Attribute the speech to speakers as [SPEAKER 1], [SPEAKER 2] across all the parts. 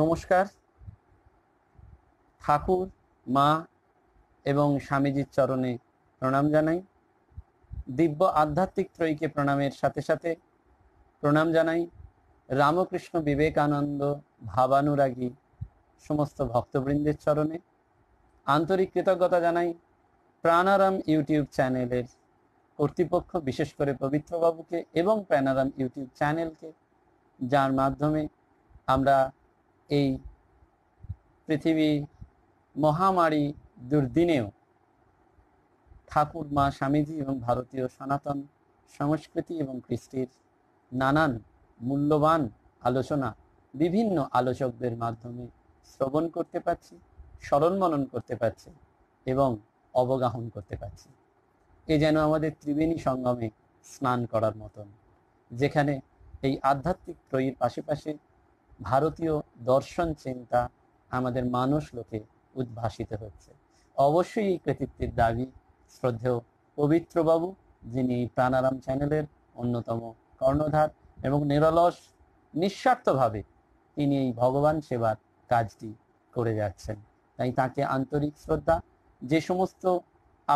[SPEAKER 1] নমস্কার ঠাকুর মা এবং স্বামীজির চরণে প্রণাম জানাই দিব্য আধ্যাত্মিক ত্রয়ীকে প্রণামের সাথে সাথে প্রণাম জানাই রামকৃষ্ণ বিবেকানন্দ ভাবানুরাগী সমস্ত ভক্তবৃন্দের চরণে আন্তরিক কৃতজ্ঞতা জানাই প্রাণারাম ইউটিউব চ্যানেলের কর্তৃপক্ষ বিশেষ করে পবিত্রবাবুকে এবং প্রাণারাম ইউটিউব চ্যানেলকে যার মাধ্যমে আমরা এই পৃথিবী মহামারী দুর্দিনেও ঠাকুর মা স্বামীজি এবং ভারতীয় সনাতন সংস্কৃতি এবং কৃষ্টির নানান মূল্যবান আলোচনা বিভিন্ন আলোচকদের মাধ্যমে শ্রবণ করতে পারছি স্মরণ মনন করতে পারছি এবং অবগাহন করতে পারছি এ যেন আমাদের ত্রিবেণী সঙ্গমে স্নান করার মতন যেখানে এই আধ্যাত্মিক ত্রয়ীর পাশে পাশে ভারতীয় দর্শন চিন্তা আমাদের মানুষ লোকে উদ্ভাসিত হচ্ছে অবশ্যই এই কৃতিত্বের দাবি শ্রদ্ধেয় পবিত্রবাবু যিনি প্রাণারাম চ্যানেলের অন্যতম কর্ণধার এবং নিরলস নিঃস্বার্থভাবে তিনি এই ভগবান সেবার কাজটি করে যাচ্ছেন তাই তাকে আন্তরিক শ্রদ্ধা যে সমস্ত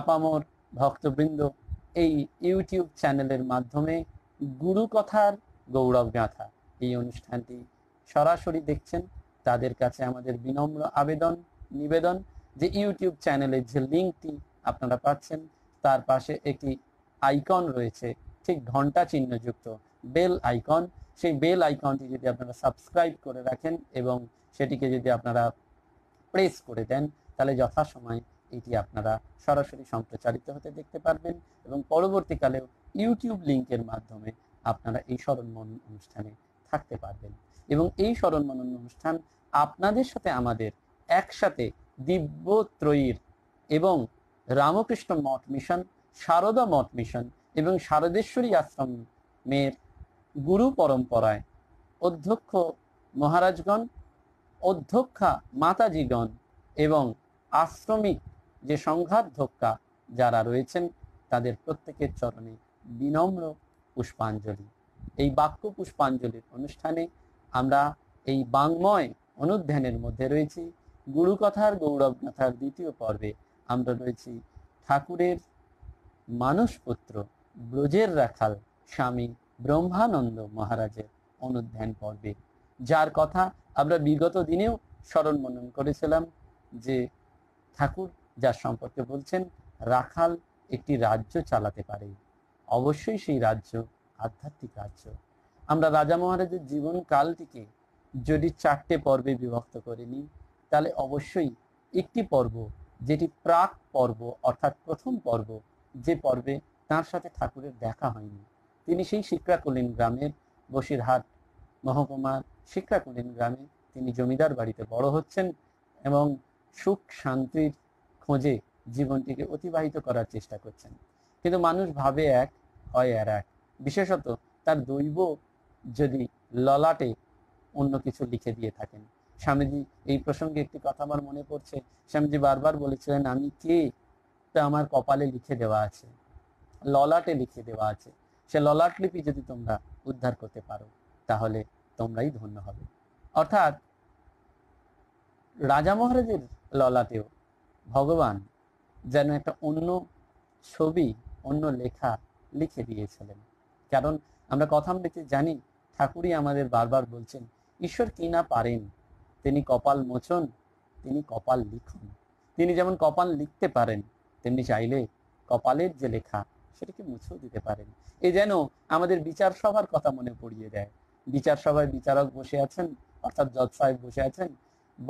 [SPEAKER 1] আপামর ভক্তবৃন্দ এই ইউটিউব চ্যানেলের মাধ্যমে গুরু কথার গৌরব গাঁথা এই অনুষ্ঠানটি সরাসরি দেখছেন তাদের কাছে আমাদের বিনম্র আবেদন নিবেদন যে ইউটিউব চ্যানেলে যে লিঙ্কটি আপনারা পাচ্ছেন তার পাশে একটি আইকন রয়েছে ঠিক ঘন্টা চিহ্নযুক্ত বেল আইকন সেই বেল আইকনটি যদি আপনারা সাবস্ক্রাইব করে রাখেন এবং সেটিকে যদি আপনারা প্রেস করে দেন তাহলে যথাসময় এটি আপনারা সরাসরি সম্প্রচারিত হতে দেখতে পারবেন এবং পরবর্তীকালেও ইউটিউব লিঙ্কের মাধ্যমে আপনারা এই স্মরণমন অনুষ্ঠানে থাকতে পারবেন এবং এই স্মরণ মনন অনুষ্ঠান আপনাদের সাথে আমাদের একসাথে দিব্য ত্রয়ীর এবং রামকৃষ্ণ মঠ মিশন শারদা মঠ মিশন এবং শারদেশ্বরী আশ্রম মেয়ের গুরু পরম্পরায় অধ্যক্ষ মহারাজগণ অধ্যক্ষা মাতাজিগণ এবং আশ্রমিক যে সংঘাধ্যক্ষা যারা রয়েছেন তাদের প্রত্যেকের চরণে বিনম্র পুষ্পাঞ্জলি এই বাক্য পুষ্পাঞ্জলির অনুষ্ঠানে আমরা এই বাংময় অনুধ্যানের মধ্যে রয়েছি গুরু কথার গৌরব কথার দ্বিতীয় পর্বে আমরা রয়েছি ঠাকুরের মানসপুত্র ব্রজের রাখাল স্বামী ব্রহ্মানন্দ মহারাজের অনুধ্যান পর্বে যার কথা আমরা বিগত দিনেও স্মরণ মনন করেছিলাম যে ঠাকুর যার সম্পর্কে বলছেন রাখাল একটি রাজ্য চালাতে পারে অবশ্যই সেই রাজ্য আধ্যাত্মিক রাজ্য আমরা রাজা মহারাজের কালটিকে যদি চারটে পর্বে বিভক্ত করে নিই তাহলে অবশ্যই একটি পর্ব যেটি প্রাক পর্ব অর্থাৎ প্রথম পর্ব যে পর্বে তার সাথে ঠাকুরের দেখা হয়নি তিনি সেই শিক্ষাকুলীন গ্রামের বসিরহাট মহকুমার শিক্ষাকুলীন গ্রামে তিনি জমিদার বাড়িতে বড় হচ্ছেন এবং সুখ শান্তির খোঁজে জীবনটিকে অতিবাহিত করার চেষ্টা করছেন কিন্তু মানুষ ভাবে এক হয় আর এক বিশেষত তার দৈব যদি ললাটে অন্য কিছু লিখে দিয়ে থাকেন স্বামীজি এই প্রসঙ্গে একটি কথা আমার মনে পড়ছে স্বামীজি বারবার বলেছিলেন আমি কে তা আমার কপালে লিখে দেওয়া আছে ললাটে লিখে দেওয়া আছে সে ললাট লিপি যদি তোমরা উদ্ধার করতে পারো তাহলে তোমরাই ধন্য হবে অর্থাৎ রাজা মহারাজের ললাটেও ভগবান যেন একটা অন্য ছবি অন্য লেখা লিখে দিয়েছিলেন কারণ আমরা আমরা জানি ঠাকুরই আমাদের বারবার বলছেন ঈশ্বর কি না পারেন তিনি কপাল মোচন তিনি কপাল লিখুন তিনি যেমন কপাল লিখতে পারেন তেমনি চাইলে কপালের যে লেখা সেটাকে মুছেও দিতে পারেন এ যেন আমাদের বিচার সভার কথা মনে পড়িয়ে দেয় বিচার সভায় বিচারক বসে আছেন অর্থাৎ জজ সাহেব বসে আছেন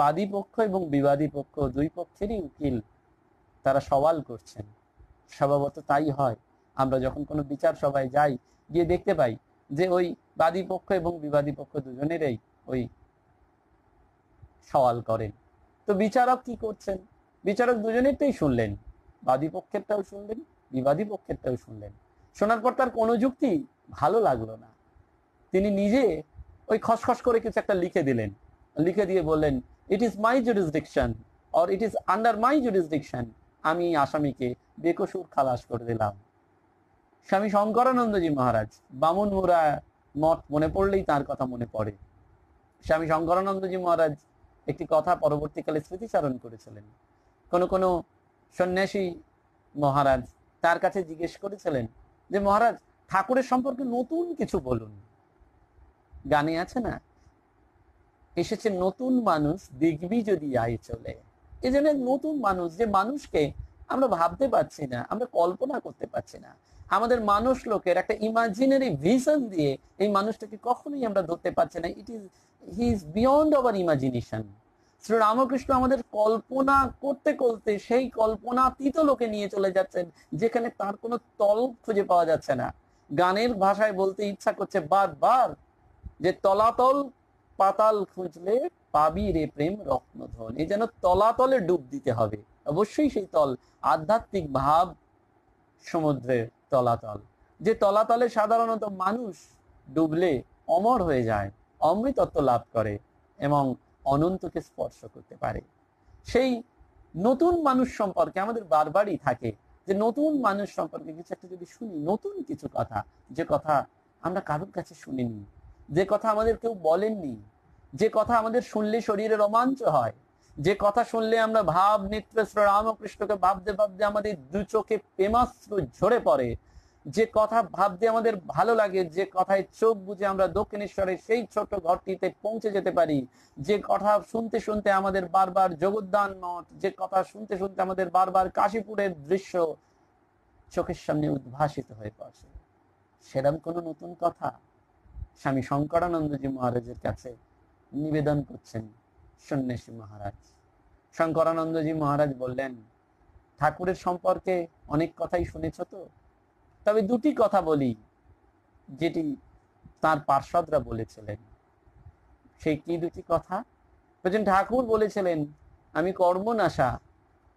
[SPEAKER 1] বাদী পক্ষ এবং বিবাদী পক্ষ দুই পক্ষেরই উকিল তারা সওয়াল করছেন স্বভাবত তাই হয় আমরা যখন কোনো বিচার সভায় যাই গিয়ে দেখতে পাই যে ওই বাদী পক্ষ এবং বিবাদী পক্ষ দুজনেরই ওই সওয়াল করেন তো বিচারক কি করছেন বিচারক দুজনেরটাই শুনলেন বাদী পক্ষেরটাও শুনলেন বিবাদী পক্ষেরটাও শুনলেন শোনার পর তার কোনো যুক্তি ভালো লাগলো না তিনি নিজে ওই খসখস করে কিছু একটা লিখে দিলেন লিখে দিয়ে বললেন it is my jurisdiction or it is under my jurisdiction আমি আসামিকে বেকসুর খালাস করে দিলাম স্বামী শঙ্করানন্দজি মহারাজ বামুন মুরা মঠ মনে পড়লেই তার কথা মনে পড়ে স্বামী শঙ্করানন্দজি মহারাজ একটি কথা পরবর্তীকালে স্মৃতিচারণ করেছিলেন কোনো কোনো সন্ন্যাসী মহারাজ তার কাছে জিজ্ঞেস করেছিলেন যে মহারাজ ঠাকুরের সম্পর্কে নতুন কিছু বলুন গানে আছে না এসেছে নতুন মানুষ দেখবি যদি আয় চলে এই নতুন মানুষ যে মানুষকে আমরা ভাবতে পারছি না আমরা কল্পনা করতে পারছি না আমাদের মানুষ লোকের একটা ইমাজিনারি ভিশন দিয়ে এই মানুষটাকে কখনোই আমরা ধরতে পারছি না it is he is beyond our imagination Shri Ramakrishna আমাদের কল্পনা করতে করতে সেই কল্পনাতীত লোকে নিয়ে চলে যাচ্ছেন যেখানে তার কোনো তল খুঁজে পাওয়া যাচ্ছে না গানের ভাষায় বলতে ইচ্ছা করছে বারবার যে তলাতল পাতাল খুঁজলে পাবি রে প্রেম রত্নধন এই যেন তলাতলে ডুব দিতে হবে অবশ্যই সেই তল আধ্যাত্মিক ভাব সমুদ্রের তলাতল যে তলাতলে সাধারণত মানুষ ডুবলে অমর হয়ে যায় অমৃতত্ব লাভ করে এবং অনন্তকে স্পর্শ করতে পারে সেই নতুন মানুষ সম্পর্কে আমাদের বারবারই থাকে যে নতুন মানুষ সম্পর্কে কিছু একটা যদি শুনি নতুন কিছু কথা যে কথা আমরা কারোর কাছে শুনিনি যে কথা আমাদের কেউ বলেননি যে কথা আমাদের শুনলে শরীরে রোমাঞ্চ হয় যে কথা শুনলে আমরা ভাব নিত্য রামকৃষ্ণকে ভাবতে ভাবতে আমাদের দু চোখে প্রেমাশ্রু ঝরে পড়ে যে কথা ভাবতে আমাদের ভালো লাগে যে কথায় চোখ বুঝে আমরা দক্ষিণেশ্বরের সেই ছোট ঘরটিতে পৌঁছে যেতে পারি যে কথা শুনতে শুনতে আমাদের বারবার জগদ্দান মঠ যে কথা শুনতে শুনতে আমাদের বারবার কাশীপুরের দৃশ্য চোখের সামনে উদ্ভাসিত হয়ে পড়ছে সেরকম কোনো নতুন কথা স্বামী শঙ্করানন্দজি মহারাজের কাছে নিবেদন করছেন সন্ন্যাসী মহারাজ শঙ্করানন্দজি মহারাজ বললেন ঠাকুরের সম্পর্কে অনেক কথাই শুনেছ তো তবে দুটি কথা বলি যেটি তার পার্ষদরা বলেছিলেন সেই কি দুটি কথা বলছেন ঠাকুর বলেছিলেন আমি কর্ম নাশা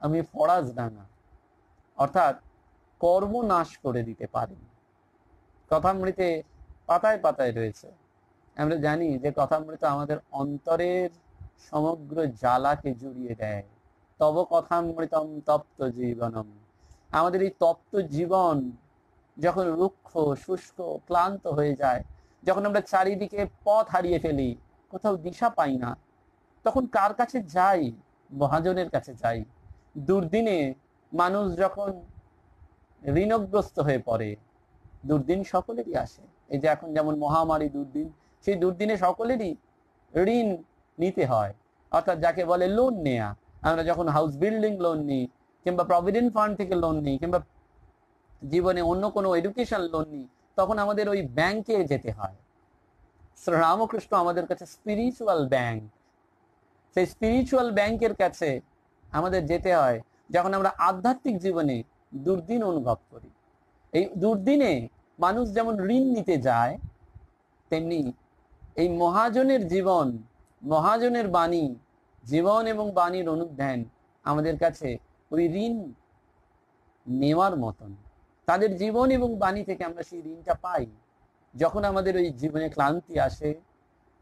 [SPEAKER 1] আমি ফরাজ ডাঙা অর্থাৎ কর্ম নাশ করে দিতে পারি মৃতে পাতায় পাতায় রয়েছে আমরা জানি যে কথা মৃত আমাদের অন্তরের সমগ্র জ্বালাকে জুড়িয়ে দেয় তব কথামৃতম তপ্ত জীবনম আমাদের এই তপ্ত জীবন যখন রুক্ষ শুষ্ক ক্লান্ত হয়ে যায় যখন আমরা চারিদিকে পথ হারিয়ে ফেলি কোথাও দিশা পাই না তখন কার কাছে যাই মহাজনের কাছে যাই দুর্দিনে মানুষ যখন ঋণগ্রস্ত হয়ে পড়ে দুর্দিন সকলেরই আসে এই যে এখন যেমন মহামারী দুর্দিন সেই দুর্দিনে সকলেরই ঋণ নিতে হয় অর্থাৎ যাকে বলে লোন নেয়া আমরা যখন হাউস বিল্ডিং লোন নিই কিংবা প্রভিডেন্ট ফান্ড থেকে লোন নিই কিংবা জীবনে অন্য কোনো এডুকেশন লোন নিই তখন আমাদের ওই ব্যাংকে যেতে হয় শ্রী রামকৃষ্ণ আমাদের কাছে স্পিরিচুয়াল ব্যাংক সেই স্পিরিচুয়াল ব্যাংকের কাছে আমাদের যেতে হয় যখন আমরা আধ্যাত্মিক জীবনে দুর্দিন অনুভব করি এই দুর্দিনে মানুষ যেমন ঋণ নিতে যায় তেমনি এই মহাজনের জীবন মহাজনের বাণী জীবন এবং বাণীর অনুধ্যান আমাদের কাছে ওই ঋণ নেওয়ার মতন তাদের জীবন এবং বাণী থেকে আমরা সেই ঋণটা পাই যখন আমাদের ওই জীবনে ক্লান্তি আসে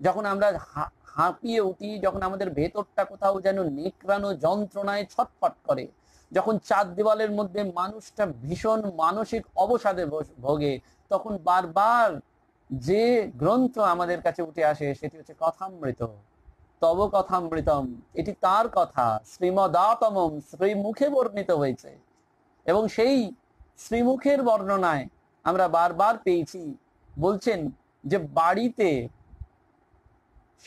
[SPEAKER 1] যখন আমরা হাঁপিয়ে উঠি যখন আমাদের ভেতরটা কোথাও যেন নেকড়ানো যন্ত্রণায় ছটফট করে যখন চার দেওয়ালের মধ্যে মানুষটা ভীষণ মানসিক অবসাদে ভোগে তখন বারবার যে গ্রন্থ আমাদের কাছে উঠে আসে সেটি হচ্ছে কথামৃত তব মৃতম এটি তার কথা শ্রীমদাতম শ্রীমুখে বর্ণিত হয়েছে এবং সেই শ্রীমুখের বর্ণনায় আমরা বারবার পেয়েছি বলছেন যে বাড়িতে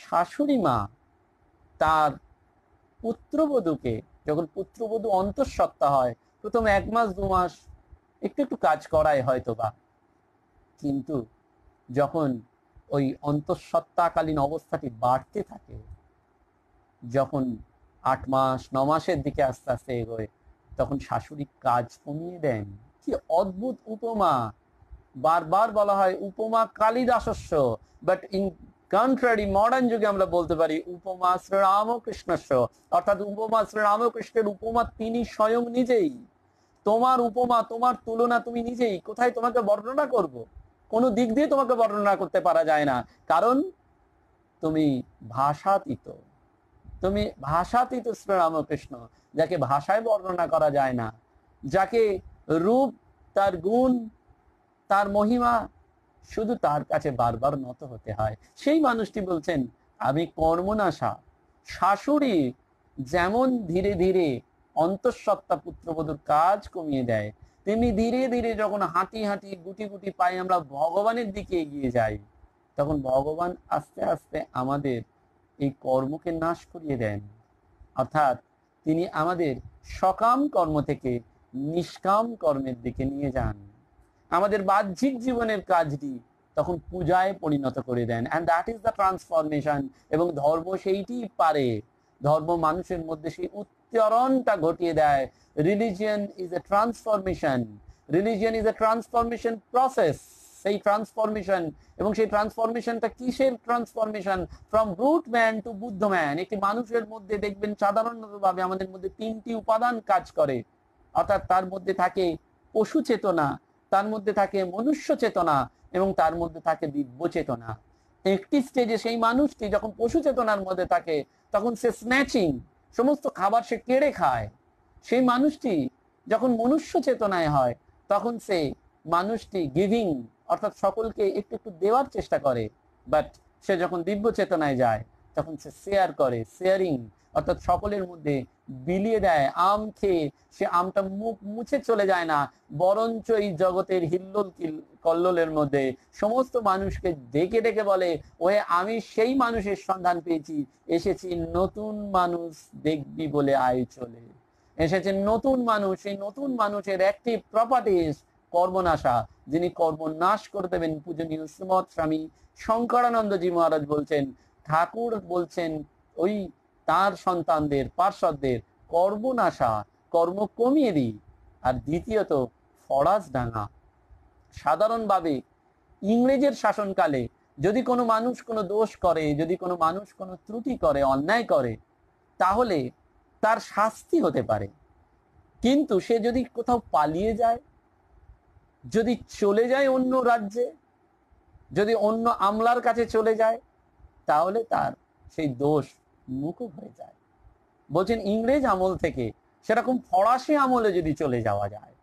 [SPEAKER 1] শাশুড়ি মা তার পুত্রবধূকে যখন পুত্রবধূ অন্তঃসত্ত্বা হয় প্রথম এক মাস দু মাস একটু একটু কাজ করায় হয়তো বা কিন্তু যখন ওই অন্তঃসত্ত্বাকালীন অবস্থাটি বাড়তে থাকে যখন আট মাস ন মাসের দিকে আস্তে আস্তে এগোয় তখন শাশুড়ি কাজ কমিয়ে দেন কি অদ্ভুত উপমা বারবার বলা হয় উপমা কালিদাসস্য বাট ইন কন্ট্রারি মডার্ন যুগে আমরা বলতে পারি উপমা শ্রীরামকৃষ্ণস্য অর্থাৎ উপমা রামকৃষ্ণের উপমা তিনি স্বয়ং নিজেই তোমার উপমা তোমার তুলনা তুমি নিজেই কোথায় তোমাকে বর্ণনা করব। কোনো দিক দিয়ে তোমাকে বর্ণনা করতে পারা যায় না কারণ তুমি ভাষাতীত তুমি ভাষাতীত রামকৃষ্ণ যাকে ভাষায় বর্ণনা করা যায় না যাকে রূপ তার গুণ তার মহিমা শুধু তার কাছে বারবার নত হতে হয় সেই মানুষটি বলছেন আমি কর্মনাশা শাশুড়ি যেমন ধীরে ধীরে অন্তঃসত্ত্বা পুত্রবধূর কাজ কমিয়ে দেয় তেমনি ধীরে ধীরে যখন হাঁটি হাঁটি গুটি গুটি পাই আমরা ভগবানের দিকে এগিয়ে যাই তখন ভগবান আস্তে আস্তে আমাদের এই কর্মকে নাশ করিয়ে দেন অর্থাৎ তিনি আমাদের সকাম কর্ম থেকে নিষ্কাম কর্মের দিকে নিয়ে যান আমাদের বাহ্যিক জীবনের কাজটি তখন পূজায় পরিণত করে দেন and that is the transformation এবং ধর্ম সেইটি পারে ধর্ম মানুষের মধ্যে সেই উত্তরণটা ঘটিয়ে দেয় religion is a transformation religion is a transformation process সেই ট্রান্সফরমেশন এবং সেই ট্রান্সফরমেশনটা কিসের transformation from brute man to Buddha man একটি মানুষের মধ্যে দেখবেন সাধারণতভাবে আমাদের মধ্যে তিনটি উপাদান কাজ করে অর্থাৎ তার মধ্যে থাকে পশু চেতনা তার মধ্যে থাকে মনুষ্য চেতনা এবং তার মধ্যে থাকে দিব্য চেতনা একটি স্টেজে সেই মানুষটি যখন পশু চেতনার মধ্যে থাকে তখন সে স্ন্যাচিং সমস্ত খাবার সে কেড়ে খায় সেই মানুষটি যখন মনুষ্য চেতনায় হয় তখন সে মানুষটি গিভিং অর্থাৎ সকলকে একটু একটু দেওয়ার চেষ্টা করে বাট সে যখন দিব্য চেতনায় যায় তখন সে শেয়ার করে শেয়ারিং অর্থাৎ সকলের মধ্যে বিলিয়ে দেয় আম খেয়ে সে আমটা মুখ মুছে চলে যায় না বরঞ্চ এই জগতের হিল্লোল কল্লোলের মধ্যে সমস্ত মানুষকে ডেকে ডেকে বলে ওহে আমি সেই মানুষের সন্ধান পেয়েছি এসেছি নতুন মানুষ দেখবি বলে আয় চলে এসেছে নতুন মানুষ এই নতুন মানুষের একটি প্রপার্টিস কর্মনাশা যিনি কর্ম নাশ করে দেবেন পূজনীয় শ্রীমৎ স্বামী শঙ্করানন্দজি মহারাজ বলছেন ঠাকুর বলছেন ওই তার সন্তানদের পার্শ্বদের কর্মনাশা কর্ম কমিয়ে দিই আর দ্বিতীয়ত ফরাজ ডাঙা সাধারণভাবে ইংরেজের শাসনকালে যদি কোনো মানুষ কোনো দোষ করে যদি কোনো মানুষ কোনো ত্রুটি করে অন্যায় করে তাহলে তার শাস্তি হতে পারে কিন্তু সে যদি কোথাও পালিয়ে যায় যদি চলে যায় অন্য রাজ্যে যদি অন্য আমলার কাছে চলে যায় তাহলে তার সেই দোষ মুখ হয়ে যায় বলছেন ইংরেজ আমল থেকে সেরকম ফরাসি আমলে যদি চলে যাওয়া যায়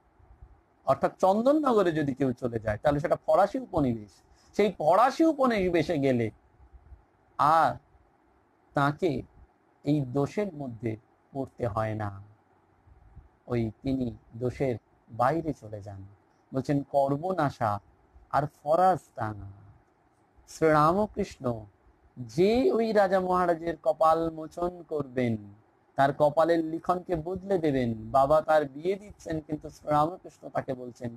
[SPEAKER 1] অর্থাৎ চন্দননগরে যদি কেউ চলে যায় তাহলে সেটা ফরাসি উপনিবেশ সেই ফরাসি উপনিবেশে গেলে আর তাকে এই দোষের মধ্যে পড়তে হয় না ওই তিনি দোষের বাইরে চলে যান বলছেন কর্মনাশা আর ফরাজ তা না শ্রীরামকৃষ্ণ যে ওই রাজা মহারাজের কপাল মোচন করবেন তার কপালের লিখনকে বদলে দেবেন বাবা তার বিয়ে দিচ্ছেন কিন্তু শ্রীরামকৃষ্ণ তাকে বলছেন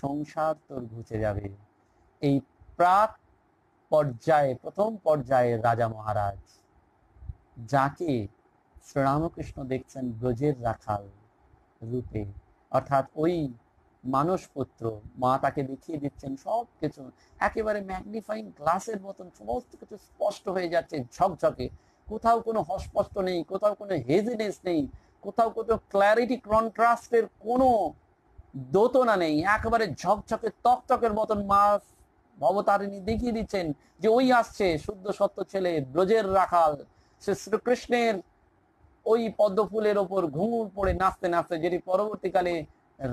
[SPEAKER 1] সংসার তোর ঘুচে যাবে এই প্রাক পর্যায়ে প্রথম পর্যায়ে রাজা মহারাজ যাকে শ্রীরামকৃষ্ণ দেখছেন ব্রজের রাখাল রূপে অর্থাৎ ওই পুত্র মা তাকে দেখিয়ে দিচ্ছেন সব কিছু একেবারে ম্যাগনিফাইং গ্লাসের মতন সমস্ত কিছু স্পষ্ট হয়ে যাচ্ছে ঝকঝকে কোথাও কোনো হস্পষ্ট নেই কোথাও কোনো হেজিনেস নেই কোথাও কোথাও ক্ল্যারিটি কন্ট্রাস্টের কোনো দোতনা নেই একেবারে ঝকঝকে তকচকের মতন মা ভবতারিণী দেখিয়ে দিচ্ছেন যে ওই আসছে শুদ্ধ সত্য ছেলে ব্রজের রাখাল সে শ্রীকৃষ্ণের ওই পদ্মফুলের ওপর ঘুঙুর পড়ে নাচতে নাচতে যেটি পরবর্তীকালে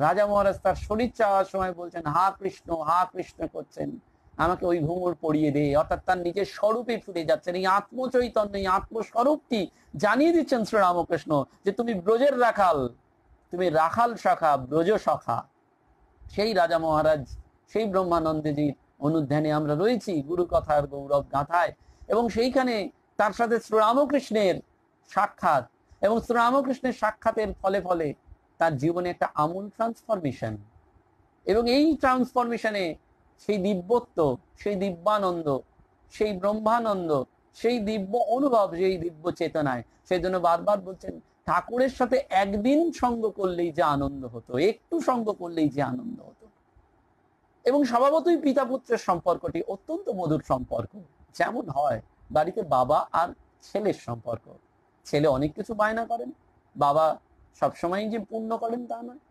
[SPEAKER 1] রাজা মহারাজ তার শরীর চাওয়ার সময় বলছেন হা কৃষ্ণ হা কৃষ্ণ করছেন আমাকে ওই ঘুঙুর পড়িয়ে দে অর্থাৎ তার নিজের স্বরূপে ফিরে যাচ্ছেন এই আত্মচৈতন্য এই আত্মস্বরূপটি জানিয়ে দিচ্ছেন শ্রীরামকৃষ্ণ যে তুমি ব্রজের রাখাল তুমি রাখাল শাখা ব্রজ শাখা সেই রাজা মহারাজ সেই ব্রহ্মানন্দজির অনুধ্যানে আমরা রয়েছি গুরু কথার গৌরব গাথায় এবং সেইখানে তার সাথে শ্রীরামকৃষ্ণের সাক্ষাৎ এবং শ্রীরামকৃষ্ণের সাক্ষাতের ফলে ফলে তার জীবনে একটা আমূল ট্রান্সফরমেশন এবং এই ট্রান্সফরমেশনে সেই দিব্যত্ব সেই দিব্যানন্দ সেই ব্রহ্মানন্দ সেই দিব্য অনুভব সেই দিব্য চেতনায় সেই জন্য বারবার বলছেন ঠাকুরের সাথে একদিন সঙ্গ করলেই যে আনন্দ হতো একটু সঙ্গ করলেই যে আনন্দ হতো এবং স্বভাবতই পিতা পুত্রের সম্পর্কটি অত্যন্ত মধুর সম্পর্ক যেমন হয় বাড়িতে বাবা আর ছেলের সম্পর্ক ছেলে অনেক কিছু বায়না করেন বাবা সবসময় যে পূর্ণ করেন তা নয়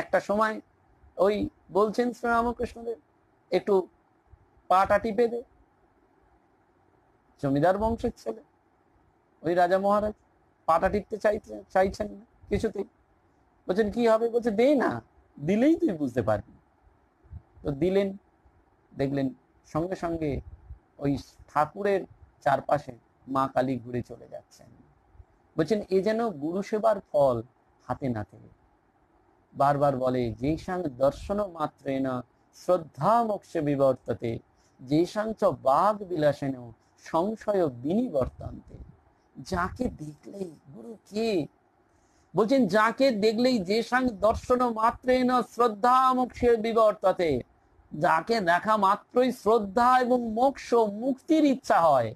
[SPEAKER 1] একটা সময় ওই বলছেন শ্রীরামকৃষ্ণদেব একটু পাটা টিপে দে জমিদার বংশের ছেলে ওই রাজা মহারাজ পাটা টিপতে চাইছে চাইছেন না কিছুতেই বলছেন কি হবে বলছে দে না দিলেই তুই বুঝতে পারবি তো দিলেন দেখলেন সঙ্গে সঙ্গে ওই ঠাকুরের চারপাশে মা কালী ঘুরে চলে যাচ্ছেন বলছেন এ যেন গুরু সেবার ফল হাতে নাতে বারবার বলে সাং দর্শন না শ্রদ্ধা মোক্ষে বিবর্ততে সাংচ বাঘ বিলাসেন সংশয় বিনিবর্তন্তে যাকে দেখলেই গুরু কে বলছেন যাকে দেখলেই যে সাং দর্শন না শ্রদ্ধা মোক্ষের বিবর্ততে যাকে দেখা মাত্রই শ্রদ্ধা এবং মোক্ষ মুক্তির ইচ্ছা হয়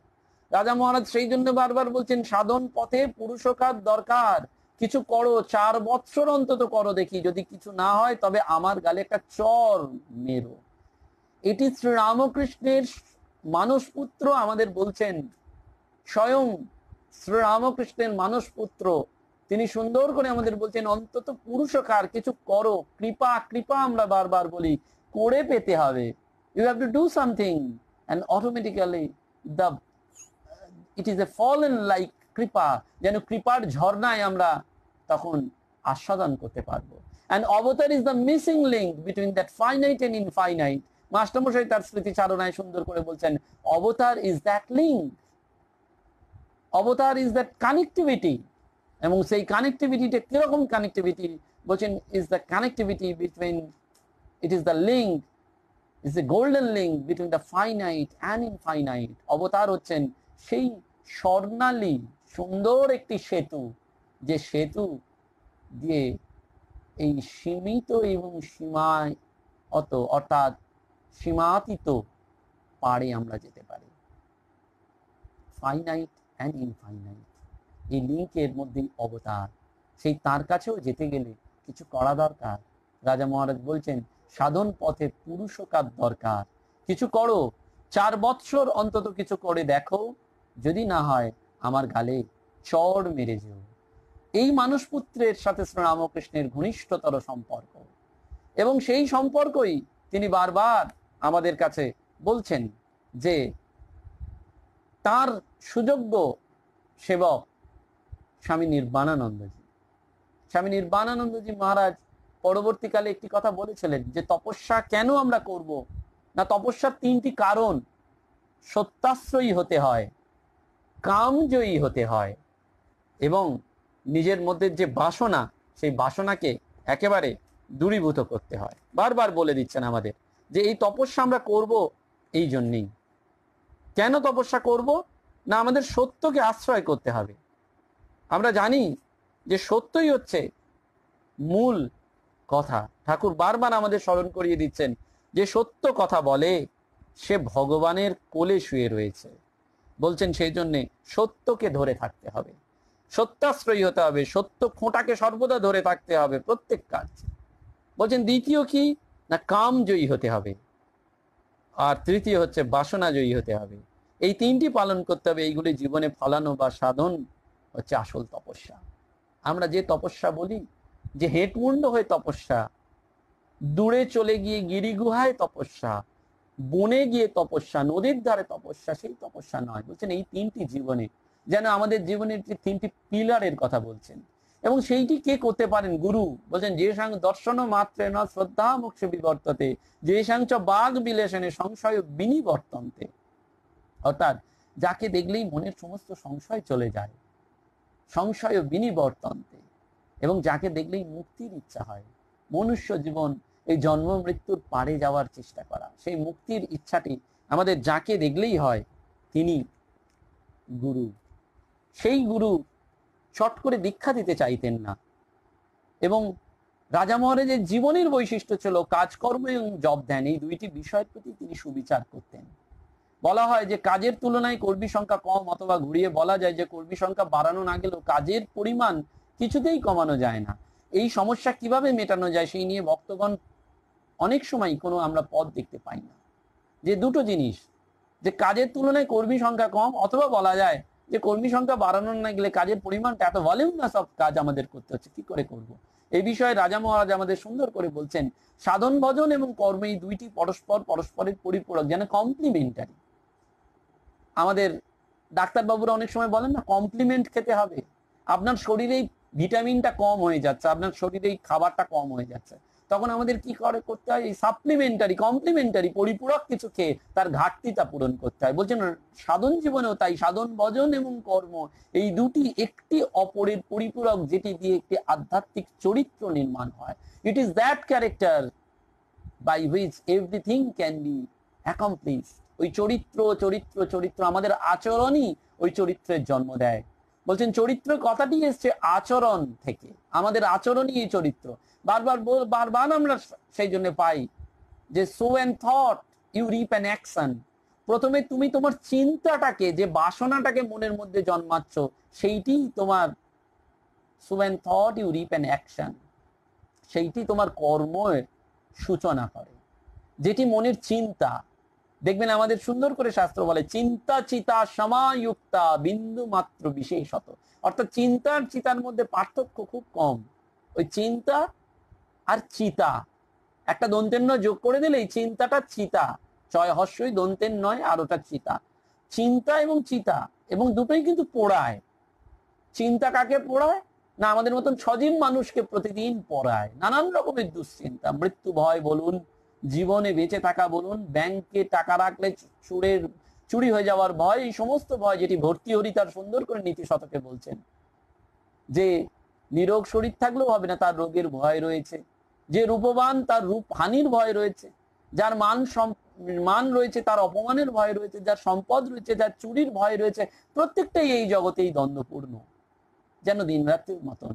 [SPEAKER 1] রাজা মহারাজ সেই জন্য বারবার বলছেন সাধন পথে পুরুষকার দরকার কিছু করো চার বৎসর অন্তত করো দেখি যদি কিছু না হয় তবে আমার গালে একটা চর মেরো এটি শ্রীরামকৃষ্ণের পুত্র আমাদের বলছেন স্বয়ং শ্রীরামকৃষ্ণের পুত্র তিনি সুন্দর করে আমাদের বলছেন অন্তত পুরুষকার কিছু করো কৃপা কৃপা আমরা বারবার বলি করে পেতে হবে you have to do something and automatically the it is a fall in like কৃপা যেন কৃপার ঝর্নায় আমরা তখন আস্বাদন করতে পারবো and avatar is the missing link between that finite and infinite মাস্টারমশাই তার স্মৃতিচারণায় সুন্দর করে বলছেন avatar is that link avatar is that connectivity এবং সেই কানেকটিভিটিটা কিরকম কানেকটিভিটি বলছেন is the connectivity between it is the link is a golden link between the finite and infinite অবতার হচ্ছেন সেই স্বর্ণালী সুন্দর একটি সেতু যে সেতু দিয়ে এই সীমিত এবং সীমায় অত অর্থাৎ সীমাতীত পারে আমরা যেতে পারি ফাইনাইট অ্যান্ড ইনফাইনাইট এই লিঙ্কের মধ্যে অবতার সেই তার কাছেও যেতে গেলে কিছু করা দরকার রাজা মহারাজ বলছেন সাধন পথে পুরুষকার দরকার কিছু করো চার বৎসর অন্তত কিছু করে দেখো যদি না হয় আমার গালে চড় মেরে যেও এই মানুষপুত্রের সাথে শ্রীরামকৃষ্ণের ঘনিষ্ঠতর সম্পর্ক এবং সেই সম্পর্কই তিনি বারবার আমাদের কাছে বলছেন যে তার সুযোগ্য সেবক স্বামী নির্বাণানন্দজি স্বামী নির্বাণানন্দজি মহারাজ পরবর্তীকালে একটি কথা বলেছিলেন যে তপস্যা কেন আমরা করব না তপস্যার তিনটি কারণ সত্যাশ্রয়ী হতে হয় কামজয়ী হতে হয় এবং নিজের মধ্যে যে বাসনা সেই বাসনাকে একেবারে দূরীভূত করতে হয় বারবার বলে দিচ্ছেন আমাদের যে এই তপস্যা আমরা করব এই জন্যেই কেন তপস্যা করব না আমাদের সত্যকে আশ্রয় করতে হবে আমরা জানি যে সত্যই হচ্ছে মূল কথা ঠাকুর বারবার আমাদের স্মরণ করিয়ে দিচ্ছেন যে সত্য কথা বলে সে ভগবানের কোলে শুয়ে রয়েছে বলছেন সেই জন্যে সত্যকে ধরে থাকতে হবে সত্যাশ্রয়ী হতে হবে সত্য খোঁটাকে সর্বদা ধরে থাকতে হবে প্রত্যেক কাজ বলছেন দ্বিতীয় কি না কাম জয়ী হতে হবে আর তৃতীয় হচ্ছে বাসনা জয়ী হতে হবে এই তিনটি পালন করতে হবে এইগুলি জীবনে ফলানো বা সাধন হচ্ছে আসল তপস্যা আমরা যে তপস্যা বলি যে হেটমুন্ড হয়ে তপস্যা দূরে চলে গিয়ে গিরিগুহায় তপস্যা বনে গিয়ে তপস্যা নদীর ধারে তপস্যা সেই তপস্যা নয় বলছেন এই তিনটি জীবনে যেন আমাদের জীবনের যে তিনটি পিলারের কথা বলছেন এবং সেইটি কে করতে পারেন গুরু বলছেন যে সাং দর্শন মাত্রে ন শ্রদ্ধা মোক্ষ বিবর্ততে যে সাংচ বাঘ বিলেশনে সংশয় বিনিবর্তন্তে অর্থাৎ যাকে দেখলেই মনের সমস্ত সংশয় চলে যায় সংশয় বিনিবর্তন্তে এবং যাকে দেখলেই মুক্তির ইচ্ছা হয় মনুষ্য জীবন এই জন্ম মৃত্যুর পারে যাওয়ার চেষ্টা করা সেই মুক্তির ইচ্ছাটি আমাদের যাকে দেখলেই হয় তিনি গুরু সেই গুরু শট করে দীক্ষা দিতে চাইতেন না এবং রাজা মহারাজের জীবনের বৈশিষ্ট্য ছিল কাজকর্ম এবং জব ধ্যান এই দুইটি বিষয়ের প্রতি তিনি সুবিচার করতেন বলা হয় যে কাজের তুলনায় কর্মী সংখ্যা কম অথবা ঘুরিয়ে বলা যায় যে কর্মী সংখ্যা বাড়ানো না গেলেও কাজের পরিমাণ কিছুতেই কমানো যায় না এই সমস্যা কিভাবে মেটানো যায় সেই নিয়ে ভক্তগণ অনেক সময় কোনো আমরা পদ দেখতে পাই না যে দুটো জিনিস যে কাজের তুলনায় কর্মী সংখ্যা কম অথবা বলা যায় যে কর্মী সংখ্যা বাড়ানোর না গেলে কাজের পরিমাণটা এত না সব কাজ আমাদের করতে হচ্ছে কি করে করব। এই বিষয়ে রাজা মহারাজ আমাদের সুন্দর করে বলছেন সাধন ভজন এবং কর্ম এই দুইটি পরস্পর পরস্পরের পরিপূরক যেন কমপ্লিমেন্টারি আমাদের ডাক্তারবাবুরা অনেক সময় বলেন না কমপ্লিমেন্ট খেতে হবে আপনার শরীরেই ভিটামিনটা কম হয়ে যাচ্ছে আপনার শরীরেই খাবারটা কম হয়ে যাচ্ছে তখন আমাদের কি করে করতে হয় এই সাপ্লিমেন্টারি কমপ্লিমেন্টারি পরিপূরক কিছু খেয়ে তার ঘাটতিটা পূরণ করতে হয় বলছেন সাধন জীবনেও তাই সাধন ভজন এবং কর্ম এই দুটি একটি অপরের পরিপূরক যেটি দিয়ে একটি আধ্যাত্মিক চরিত্র নির্মাণ হয় it is that character by which everything can be accomplish ওই চরিত্র চরিত্র চরিত্র আমাদের আচরণই ওই চরিত্রের জন্ম দেয় বলছেন চরিত্র কথাটি এসছে আচরণ থেকে আমাদের আচরণই এই চরিত্র বারবার বারবার আমরা সেই জন্য পাই যে sow and thought you reap an action প্রথমে তুমি তোমার চিন্তাটাকে যে বাসনাটাকে মনের মধ্যে জন্মাচ্ছ সেইটি তোমার sow and thought you reap an action সেইটি তোমার কর্মের সূচনা করে যেটি মনের চিন্তা দেখবেন আমাদের সুন্দর করে শাস্ত্র বলে চিন্তা চিতা সমায়ুক্তা বিন্দু মাত্র বিশেষত অর্থাৎ চিন্তা আর চিতার মধ্যে পার্থক্য খুব কম ওই চিন্তা আর চিতা একটা দন্তের নয় যোগ করে দিলে এই চিন্তাটা চিতা ছয় হস্যই দন্তের নয় আর ওটা চিতা চিন্তা এবং চিতা এবং দুটোই কিন্তু পড়ায় চিন্তা কাকে পড়ায় না আমাদের মতন সজীব মানুষকে প্রতিদিন পড়ায় নানান রকমের দুশ্চিন্তা মৃত্যু ভয় বলুন জীবনে বেঁচে থাকা বলুন ব্যাংকে টাকা রাখলে চুরের চুরি হয়ে যাওয়ার ভয় এই সমস্ত ভয় যেটি ভর্তি হরি তার সুন্দর করে নীতি শতকে বলছেন যে নিরোগ শরীর থাকলেও হবে না তার রোগের ভয় রয়েছে যে রূপবান তার রূপ হানির ভয় রয়েছে যার মান মান রয়েছে তার অপমানের ভয় রয়েছে যার সম্পদ রয়েছে যার চুরির ভয় রয়েছে প্রত্যেকটাই এই জগতেই দ্বন্দ্বপূর্ণ যেন দিন রাত্রির মতন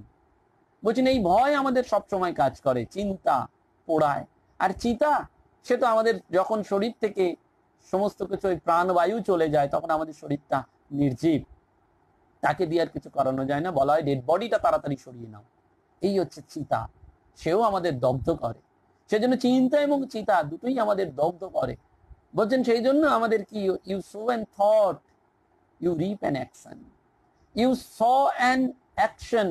[SPEAKER 1] বলছেন এই ভয় আমাদের সবসময় কাজ করে চিন্তা পোড়ায় আর চিতা সে তো আমাদের যখন শরীর থেকে সমস্ত কিছু ওই প্রাণবায়ু চলে যায় তখন আমাদের শরীরটা নির্জীব তাকে দিয়ে আর কিছু করানো যায় না বলা হয় ডেড বডিটা তাড়াতাড়ি সরিয়ে নাও এই হচ্ছে চিতা সেও আমাদের দগ্ধ করে সেজন্য চিন্তা এবং চিতা দুটোই আমাদের দগ্ধ করে বলছেন সেই জন্য আমাদের কি you sow and thought you reap an action you sow an action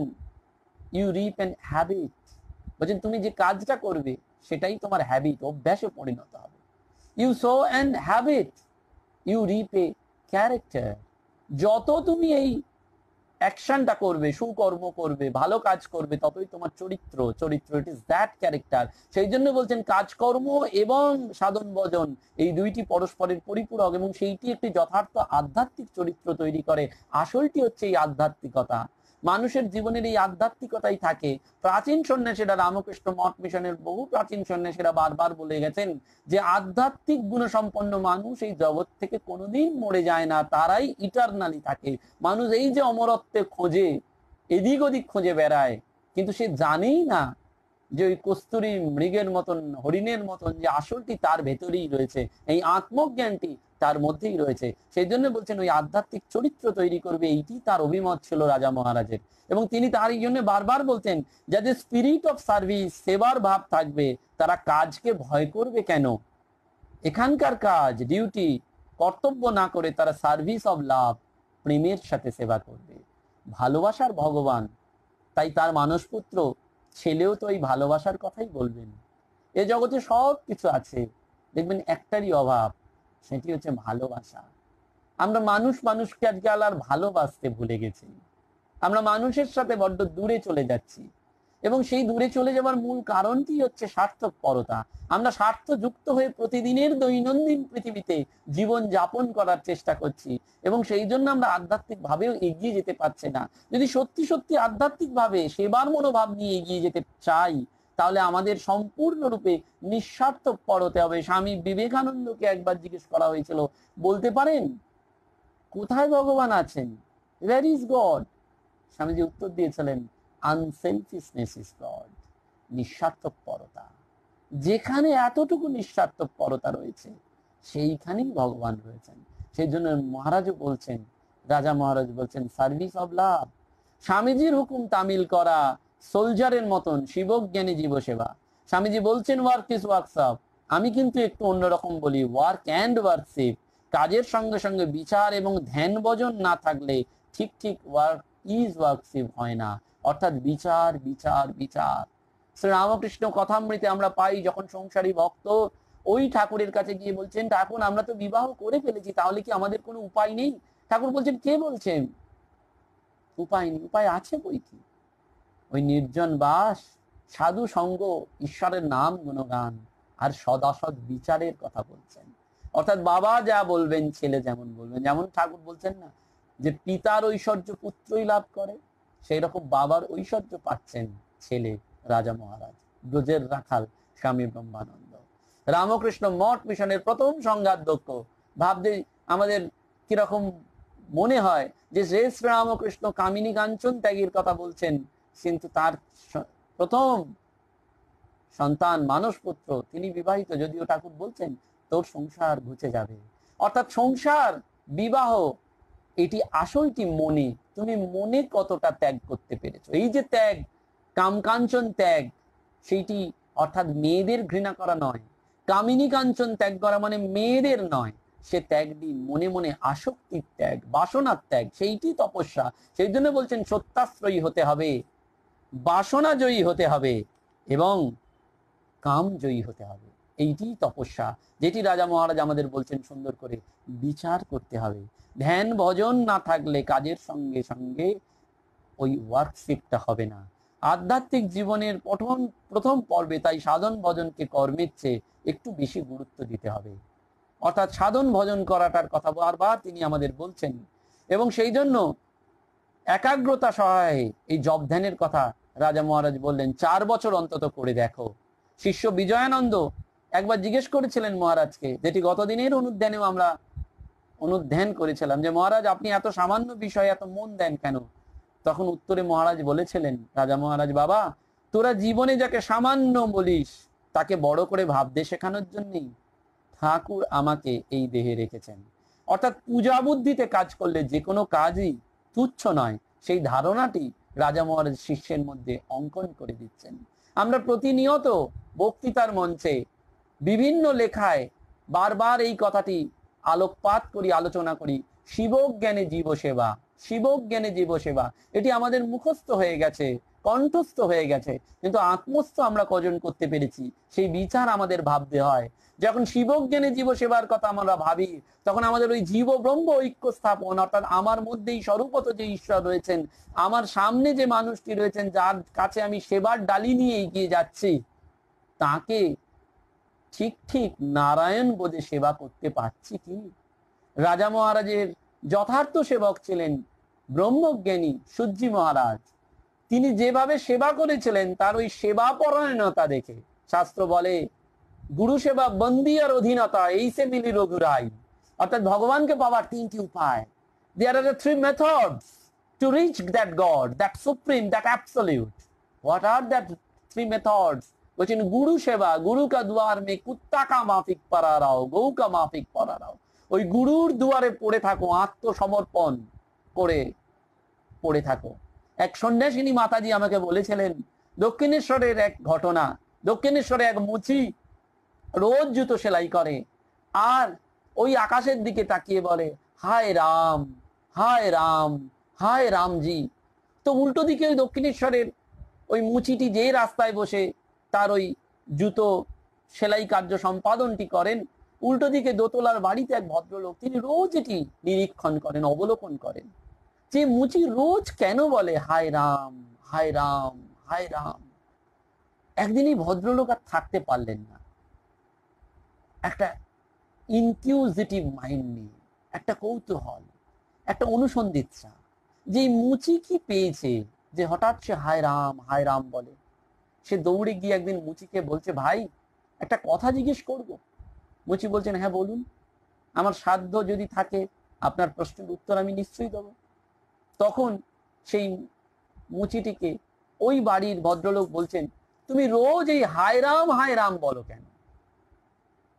[SPEAKER 1] you reap an habit বলছেন তুমি যে কাজটা করবে সেটাই তোমার হ্যাবিট অভ্যাসে পরিণত হবে you sow and habit you reap a character যত তুমি এই অ্যাকশনটা করবে সুকর্ম করবে ভালো কাজ করবে ততই তোমার চরিত্র চরিত্র ইট ইজ দ্যাট ক্যারেক্টার সেই জন্য বলছেন কাজকর্ম এবং সাধন বজন এই দুইটি পরস্পরের পরিপূরক এবং সেইটি একটি যথার্থ আধ্যাত্মিক চরিত্র তৈরি করে আসলটি হচ্ছে এই আধ্যাত্মিকতা মানুষের জীবনের এই আধ্যাত্মিকতাই থাকে প্রাচীন সন্ন্যাসীরা রামকৃষ্ণ মঠ মিশনের বহু প্রাচীন সন্ন্যাসীরা বারবার বলে গেছেন যে আধ্যাত্মিক গুণসম্পন্ন মানুষ এই জগৎ থেকে কোনোদিন মরে যায় না তারাই ইটারনালি থাকে মানুষ এই যে অমরত্বে খোঁজে এদিক ওদিক খোঁজে বেড়ায় কিন্তু সে জানেই না যে ওই কস্তুরী মৃগের মতন হরিণের মতন যে আসলটি তার ভেতরেই রয়েছে এই আত্মজ্ঞানটি তার মধ্যেই রয়েছে সেই জন্য বলছেন ওই আধ্যাত্মিক চরিত্র তৈরি করবে এইটি তার অভিমত ছিল রাজা মহারাজের এবং তিনি তার এই জন্য বারবার বলতেন যাদের স্পিরিট অফ সার্ভিস সেবার ভাব থাকবে তারা কাজকে ভয় করবে কেন এখানকার কাজ ডিউটি কর্তব্য না করে তারা সার্ভিস অব লাভ প্রেমের সাথে সেবা করবে ভালোবাসার ভগবান তাই তার মানসপুত্র ছেলেও তো এই ভালোবাসার কথাই বলবেন এ জগতে সব কিছু আছে দেখবেন একটারই অভাব সেটি হচ্ছে ভালোবাসা আমরা মানুষ মানুষকে আজকাল আর ভালোবাসতে ভুলে গেছি আমরা মানুষের সাথে বড্ড দূরে চলে যাচ্ছি এবং সেই দূরে চলে যাওয়ার মূল কারণটি হচ্ছে স্বার্থপরতা আমরা স্বার্থযুক্ত হয়ে প্রতিদিনের দৈনন্দিন পৃথিবীতে জীবন যাপন করার চেষ্টা করছি এবং সেই জন্য আমরা আধ্যাত্মিকভাবেও এগিয়ে যেতে পারছি না যদি সত্যি সত্যি আধ্যাত্মিকভাবে সেবার মনোভাব নিয়ে এগিয়ে যেতে চাই তাহলে আমাদের সম্পূর্ণরূপে নিঃস্বার্থ পড়তে হবে স্বামী বিবেকানন্দকে একবার জিজ্ঞেস করা হয়েছিল বলতে পারেন কোথায় ভগবান আছেন ওয়ার ইজ গড স্বামীজি উত্তর দিয়েছিলেন আনসেলফিসনেস ইজ গড নিঃস্বার্থপরতা যেখানে এতটুকু নিঃস্বার্থপরতা রয়েছে সেইখানেই ভগবান রয়েছেন সেই জন্য মহারাজ বলছেন রাজা মহারাজ বলছেন সার্ভিস অব লাভ স্বামীজির হুকুম তামিল করা সোলজারের মতন শিবক জ্ঞানী সেবা স্বামীজি বলছেন ওয়ার্ক ইজ ওয়ার্কশপ আমি কিন্তু একটু অন্যরকম বলি ওয়ার্ক অ্যান্ড ওয়ার্কশিপ কাজের সঙ্গে সঙ্গে বিচার এবং ধ্যান বজন না থাকলে ঠিক ঠিক ওয়ার্ক ইজ ওয়ার্কশিপ হয় না অর্থাৎ বিচার বিচার বিচার শ্রী রামকৃষ্ণ কথামৃতে আমরা পাই যখন সংসারী ভক্ত ওই ঠাকুরের কাছে গিয়ে বলছেন ঠাকুর আমরা তো বিবাহ করে ফেলেছি তাহলে কি আমাদের কোনো উপায় নেই ঠাকুর বলছেন কে বলছেন উপায় নেই উপায় আছে বই কি ওই নির্জন বাস সাধু সঙ্গ ঈশ্বরের নাম গুণগান আর সদাসদ বিচারের কথা বলছেন অর্থাৎ বাবা যা বলবেন ছেলে যেমন বলবেন যেমন ঠাকুর বলছেন না যে পিতার ঐশ্বর্য পুত্রই লাভ করে সেই রকম বাবার ঐশ্বর্য পাচ্ছেন ছেলে রাজা মহারাজ ব্রজের রাখাল স্বামী ব্রহ্মানন্দ রামকৃষ্ণ মঠ মিশনের প্রথম সংঘাধ্যক্ষ ভাবতে আমাদের কিরকম মনে হয় যে শ্রেষ্ঠ রামকৃষ্ণ কামিনী কাঞ্চন ত্যাগীর কথা বলছেন কিন্তু তার প্রথম সন্তান মানুষ পুত্র তিনি বিবাহিত যদিও ঠাকুর বলছেন তোর সংসার ঘুচে যাবে অর্থাৎ সংসার বিবাহ এটি আসলটি মনে তুমি মনে কতটা ত্যাগ করতে পেরেছ এই যে ত্যাগ কামকাঞ্চন ত্যাগ সেইটি অর্থাৎ মেয়েদের ঘৃণা করা নয় কামিনী কাঞ্চন ত্যাগ করা মানে মেয়েদের নয় সে ত্যাগটি মনে মনে আসক্তির ত্যাগ বাসনার ত্যাগ সেইটি তপস্যা সেই জন্য বলছেন সত্যাশ্রয়ী হতে হবে বাসনা জয়ী হতে হবে এবং কাম জয়ী হতে হবে এইটি তপস্যা যেটি রাজা মহারাজ আমাদের বলছেন সুন্দর করে বিচার করতে হবে ধ্যান ভজন না থাকলে কাজের সঙ্গে সঙ্গে ওই ওয়ার্কশিপটা হবে না আধ্যাত্মিক জীবনের প্রথম প্রথম পর্বে তাই সাধন ভজনকে কর্মের চেয়ে একটু বেশি গুরুত্ব দিতে হবে অর্থাৎ সাধন ভজন করাটার কথা বারবার তিনি আমাদের বলছেন এবং সেই জন্য একাগ্রতা সহায়ে এই জব ধ্যানের কথা রাজা মহারাজ বললেন চার বছর অন্তত করে দেখো শিষ্য বিজয়ানন্দ একবার জিজ্ঞেস করেছিলেন মহারাজকে যেটি গতদিনের অনুধ্যানেও আমরা অনুধ্যান করেছিলাম যে মহারাজ আপনি এত সামান্য বিষয়ে এত মন দেন কেন তখন উত্তরে মহারাজ বলেছিলেন রাজা মহারাজ বাবা তোরা জীবনে যাকে সামান্য বলিস তাকে বড় করে ভাবতে শেখানোর জন্যই ঠাকুর আমাকে এই দেহে রেখেছেন অর্থাৎ পূজা বুদ্ধিতে কাজ করলে যে কোনো কাজই তুচ্ছ নয় সেই ধারণাটি রাজা মহারাজ শিষ্যের মধ্যে অঙ্কন করে দিচ্ছেন আমরা প্রতিনিয়ত বক্তৃতার মঞ্চে বিভিন্ন লেখায় বারবার এই কথাটি আলোকপাত করি আলোচনা করি শিবজ্ঞানে জীবসেবা শিবজ্ঞানে জীবসেবা এটি আমাদের মুখস্থ হয়ে গেছে কণ্ঠস্থ হয়ে গেছে কিন্তু আত্মস্থ আমরা কজন করতে পেরেছি সেই বিচার আমাদের ভাবতে হয় যখন শিবজ্ঞানে জীব সেবার কথা আমরা ভাবি তখন আমাদের ওই জীব ব্রহ্ম ঐক্য স্থাপন অর্থাৎ আমার মধ্যেই স্বরূপত যে ঈশ্বর রয়েছেন আমার সামনে যে মানুষটি রয়েছেন যার কাছে আমি সেবার ডালি নিয়ে এগিয়ে যাচ্ছি তাকে ঠিক ঠিক নারায়ণ বোধে সেবা করতে পারছি কি রাজা মহারাজের যথার্থ সেবক ছিলেন ব্রহ্মজ্ঞানী সূর্যি মহারাজ তিনি যেভাবে সেবা করেছিলেন তার ওই সেবা পরায়ণতা দেখে শাস্ত্র বলে গুরু সেবা বন্দী আর অধীনতা এই সে মিলি রঘুরাই অর্থাৎ ভগবানকে পাওয়ার তিনটি উপায় there are three methods to reach that God that supreme that absolute what are that three methods বলছেন গুরু সেবা গুরু কা দুয়ার মে কুত্তা কা মাফিক পারা রাও গৌ কা মাফিক পারা রাও ওই গুরুর দুয়ারে পড়ে থাকো আত্মসমর্পণ করে পড়ে থাকো এক সন্ন্যাসিনী মাতাজি আমাকে বলেছিলেন দক্ষিণেশ্বরের এক ঘটনা দক্ষিণেশ্বরে এক মুচি রোজ জুতো সেলাই করে আর ওই আকাশের দিকে তাকিয়ে বলে হায় রাম হায় রাম হায় রামজি তো উল্টো দিকে ওই দক্ষিণেশ্বরের ওই মুচিটি যে রাস্তায় বসে তার ওই জুতো সেলাই কার্য সম্পাদনটি করেন উল্টো দিকে দোতলার বাড়িতে এক ভদ্রলোক তিনি রোজ এটি নিরীক্ষণ করেন অবলোকন করেন যে মুচি রোজ কেন বলে হায় রাম হায় রাম হায় রাম একদিনই ভদ্রলোক আর থাকতে পারলেন না একটা ইনকিউজিটিভ মাইন্ড নিয়ে একটা কৌতূহল একটা অনুসন্ধিৎসা যে মুচি কি পেয়েছে যে হঠাৎ সে হায় রাম হায় রাম বলে সে দৌড়ে গিয়ে একদিন মুচিকে বলছে ভাই একটা কথা জিজ্ঞেস করব মুচি বলছেন হ্যাঁ বলুন আমার সাধ্য যদি থাকে আপনার প্রশ্নের উত্তর আমি নিশ্চয়ই দেব তখন সেই মুচিটিকে ওই বাড়ির ভদ্রলোক বলছেন তুমি রোজ এই হায় রাম হায় রাম বলো কেন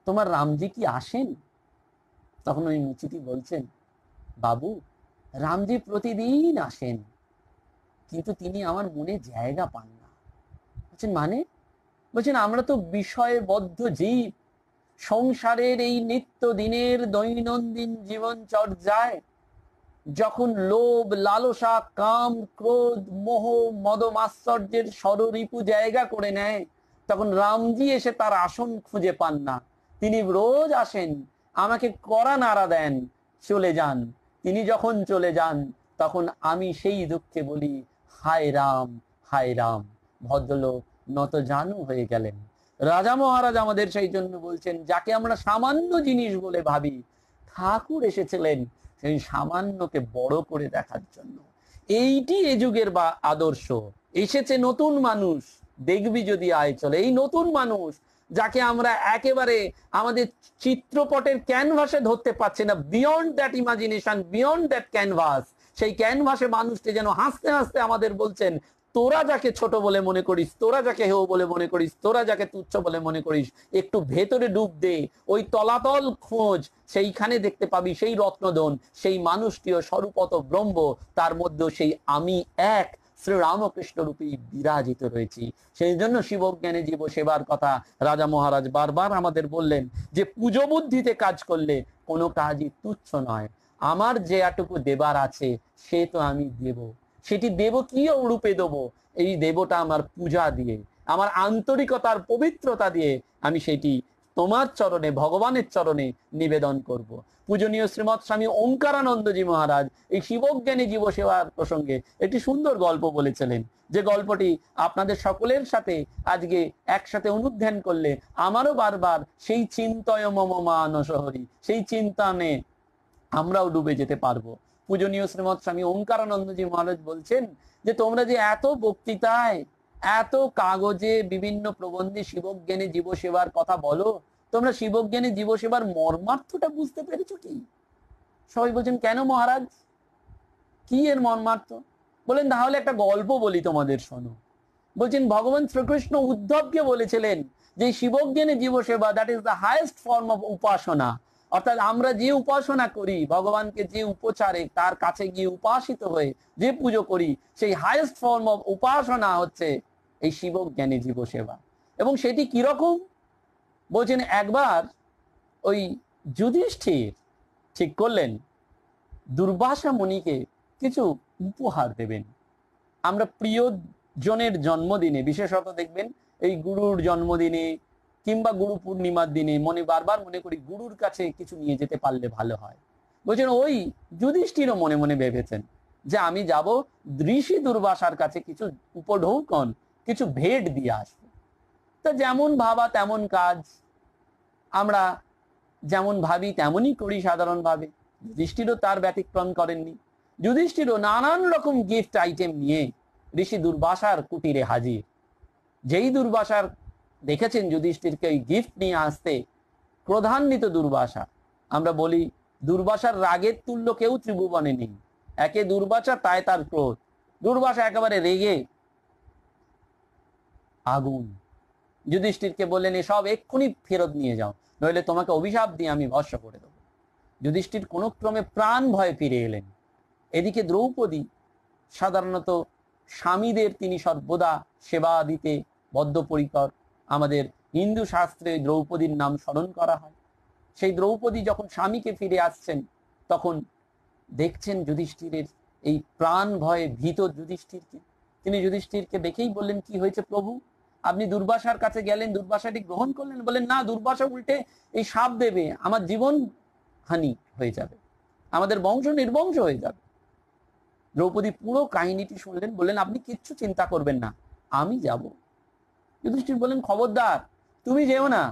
[SPEAKER 1] তোমার রামজি কি আসেন তখন ওই মুচিটি বলছেন বাবু রামজি প্রতিদিন আসেন কিন্তু তিনি আমার মনে জায়গা পান না বলছেন মানে বলছেন আমরা তো বিষয়বদ্ধ জীব সংসারের এই নিত্য দিনের দৈনন্দিন জীবন চর্যায় যখন লোভ লালসা কাম ক্রোধ মোহ মদম আশ্চর্যের সররিপু জায়গা করে নেয় তখন রামজি এসে তার আসন খুঁজে পান না তিনি রোজ আসেন আমাকে কড়া নাড়া দেন চলে যান তিনি যখন চলে যান তখন আমি সেই দুঃখে বলি হায় রাম হায় রাম ভদ্রলোক নত জানু হয়ে গেলেন রাজা মহারাজ আমাদের সেই জন্য বলছেন যাকে আমরা সামান্য জিনিস বলে ভাবি ঠাকুর এসেছিলেন সেই সামান্যকে বড় করে দেখার জন্য এইটি এ যুগের বা আদর্শ এসেছে নতুন মানুষ দেখবি যদি আয় চলে এই নতুন মানুষ যাকে আমরা একেবারে আমাদের চিত্রপটের ক্যানভাসে ধরতে পারছি না beyond that imagination beyond that canvas সেই ক্যানভাসে মানুষটি যেন হাসতে হাসতে আমাদের বলছেন তোরা যাকে ছোট বলে মনে করিস তোরা যাকে হেও বলে মনে করিস তোরা যাকে তুচ্ছ বলে মনে করিস একটু ভেতরে ডুব দে ওই তলাতল খোঁজ সেইখানে দেখতে পাবি সেই রত্নদন সেই মানুষটিও স্বরূপত ব্রহ্ম তার মধ্যেও সেই আমি এক শ্রী রামকৃষ্ণ রূপে বিরাজিত রয়েছি সেই জন্য শিবজ্ঞানে জীব সেবার কথা রাজা মহারাজ বারবার আমাদের বললেন যে পুজো বুদ্ধিতে কাজ করলে কোনো কাজই তুচ্ছ নয় আমার যে এটুকু দেবার আছে সে তো আমি দেব সেটি দেব কি রূপে দেব এই দেবতা আমার পূজা দিয়ে আমার আন্তরিকতার পবিত্রতা দিয়ে আমি সেটি তোমার চরণে ভগবানের চরণে নিবেদন করব। পূজনীয় শ্রীমৎ স্বামী ওঙ্কারানন্দজি মহারাজ এই শিবজ্ঞানী জীব সেবার প্রসঙ্গে একটি সুন্দর গল্প বলেছিলেন যে গল্পটি আপনাদের সকলের সাথে আজকে একসাথে অনুধ্যান করলে আমারও বারবার সেই চিন্তয় মম মানসহরি সেই চিন্তানে আমরাও ডুবে যেতে পারবো পূজনীয় শ্রীমৎ স্বামী ওঙ্কারানন্দজি মহারাজ বলছেন যে তোমরা যে এত বক্তৃতায় এত কাগজে বিভিন্ন প্রবন্ধে শিবজ্ঞানী জীবসেবার কথা বলো তোমরা শিবজ্ঞানী জীবসেবার মর্মার্থটা বুঝতে পেরেছ কি সবাই বলছেন কেন মহারাজ কি এর মর্মার্থ বলেন তাহলে একটা গল্প বলি তোমাদের শোনো বলছেন ভগবান শ্রীকৃষ্ণ উদ্ধবকে বলেছিলেন যে শিবজ্ঞানী জীবসেবা that is the highest form of upasana অর্থাৎ আমরা যে উপাসনা করি ভগবানকে যে উপচারে তার কাছে গিয়ে উপাসিত হয়ে যে পুজো করি সেই হায়েস্ট ফর্ম অফ উপাসনা হচ্ছে এই শিব জ্ঞানী জীব সেবা এবং সেটি কিরকম বলছেন একবার ওই যুধিষ্ঠির ঠিক করলেন দুর্বাসা মুনিকে কিছু উপহার দেবেন আমরা প্রিয়জনের জন্মদিনে বিশেষত দেখবেন এই গুরুর জন্মদিনে কিংবা গুরু পূর্ণিমার দিনে মনে বারবার মনে করি গুরুর কাছে কিছু নিয়ে যেতে পারলে ভালো হয় বলছেন ওই যুধিষ্ঠিরও মনে মনে ভেবেছেন যে আমি যাব ঋষি দুর্বাসার কাছে কিছু উপঢৌকন কিছু ভেট দিয়ে আসবে তা যেমন ভাবা তেমন কাজ আমরা যেমন ভাবি তেমনই করি সাধারণভাবে যুধিষ্ঠিরও তার ব্যতিক্রম করেননি যুধিষ্ঠিরও নানান রকম গিফট আইটেম নিয়ে ঋষি দুর্বাসার কুটিরে হাজির যেই দুর্বাসার দেখেছেন যুধিষ্ঠিরকে ওই গিফট নিয়ে আসতে প্রধান্বিত দুর্বাসা আমরা বলি দুর্বাসার রাগের তুল্য কেউ ত্রিভুবনে নেই একে দুর্বাসা তাই তার ক্রোধ দুর্বাসা একেবারে রেগে আগুন যুধিষ্ঠিরকে বললেন এসব এক্ষুনি ফেরত নিয়ে যাও নইলে তোমাকে অভিশাপ দিয়ে আমি ভরসা করে দেবো যুধিষ্ঠির কোনো ক্রমে প্রাণ ভয়ে ফিরে এলেন এদিকে দ্রৌপদী সাধারণত স্বামীদের তিনি সর্বদা সেবা দিতে বদ্ধপরিকর আমাদের হিন্দু শাস্ত্রে দ্রৌপদীর নাম স্মরণ করা হয় সেই দ্রৌপদী যখন স্বামীকে ফিরে আসছেন তখন দেখছেন যুধিষ্ঠিরের এই প্রাণ ভয়ে ভীত যুধিষ্ঠিরকে তিনি যুধিষ্ঠিরকে দেখেই বললেন কি হয়েছে প্রভু আপনি দুর্বাসার কাছে গেলেন দুর্বাসাটি গ্রহণ করলেন বলেন না দুর্বাসা উল্টে এই সাপ দেবে আমার জীবন হানি হয়ে যাবে আমাদের বংশ নির্বংশ হয়ে যাবে দ্রৌপদী পুরো কাহিনীটি শুনলেন বললেন আপনি কিচ্ছু চিন্তা করবেন না আমি যাব যুধিষ্ঠির বলেন খবরদার তুমি যেও না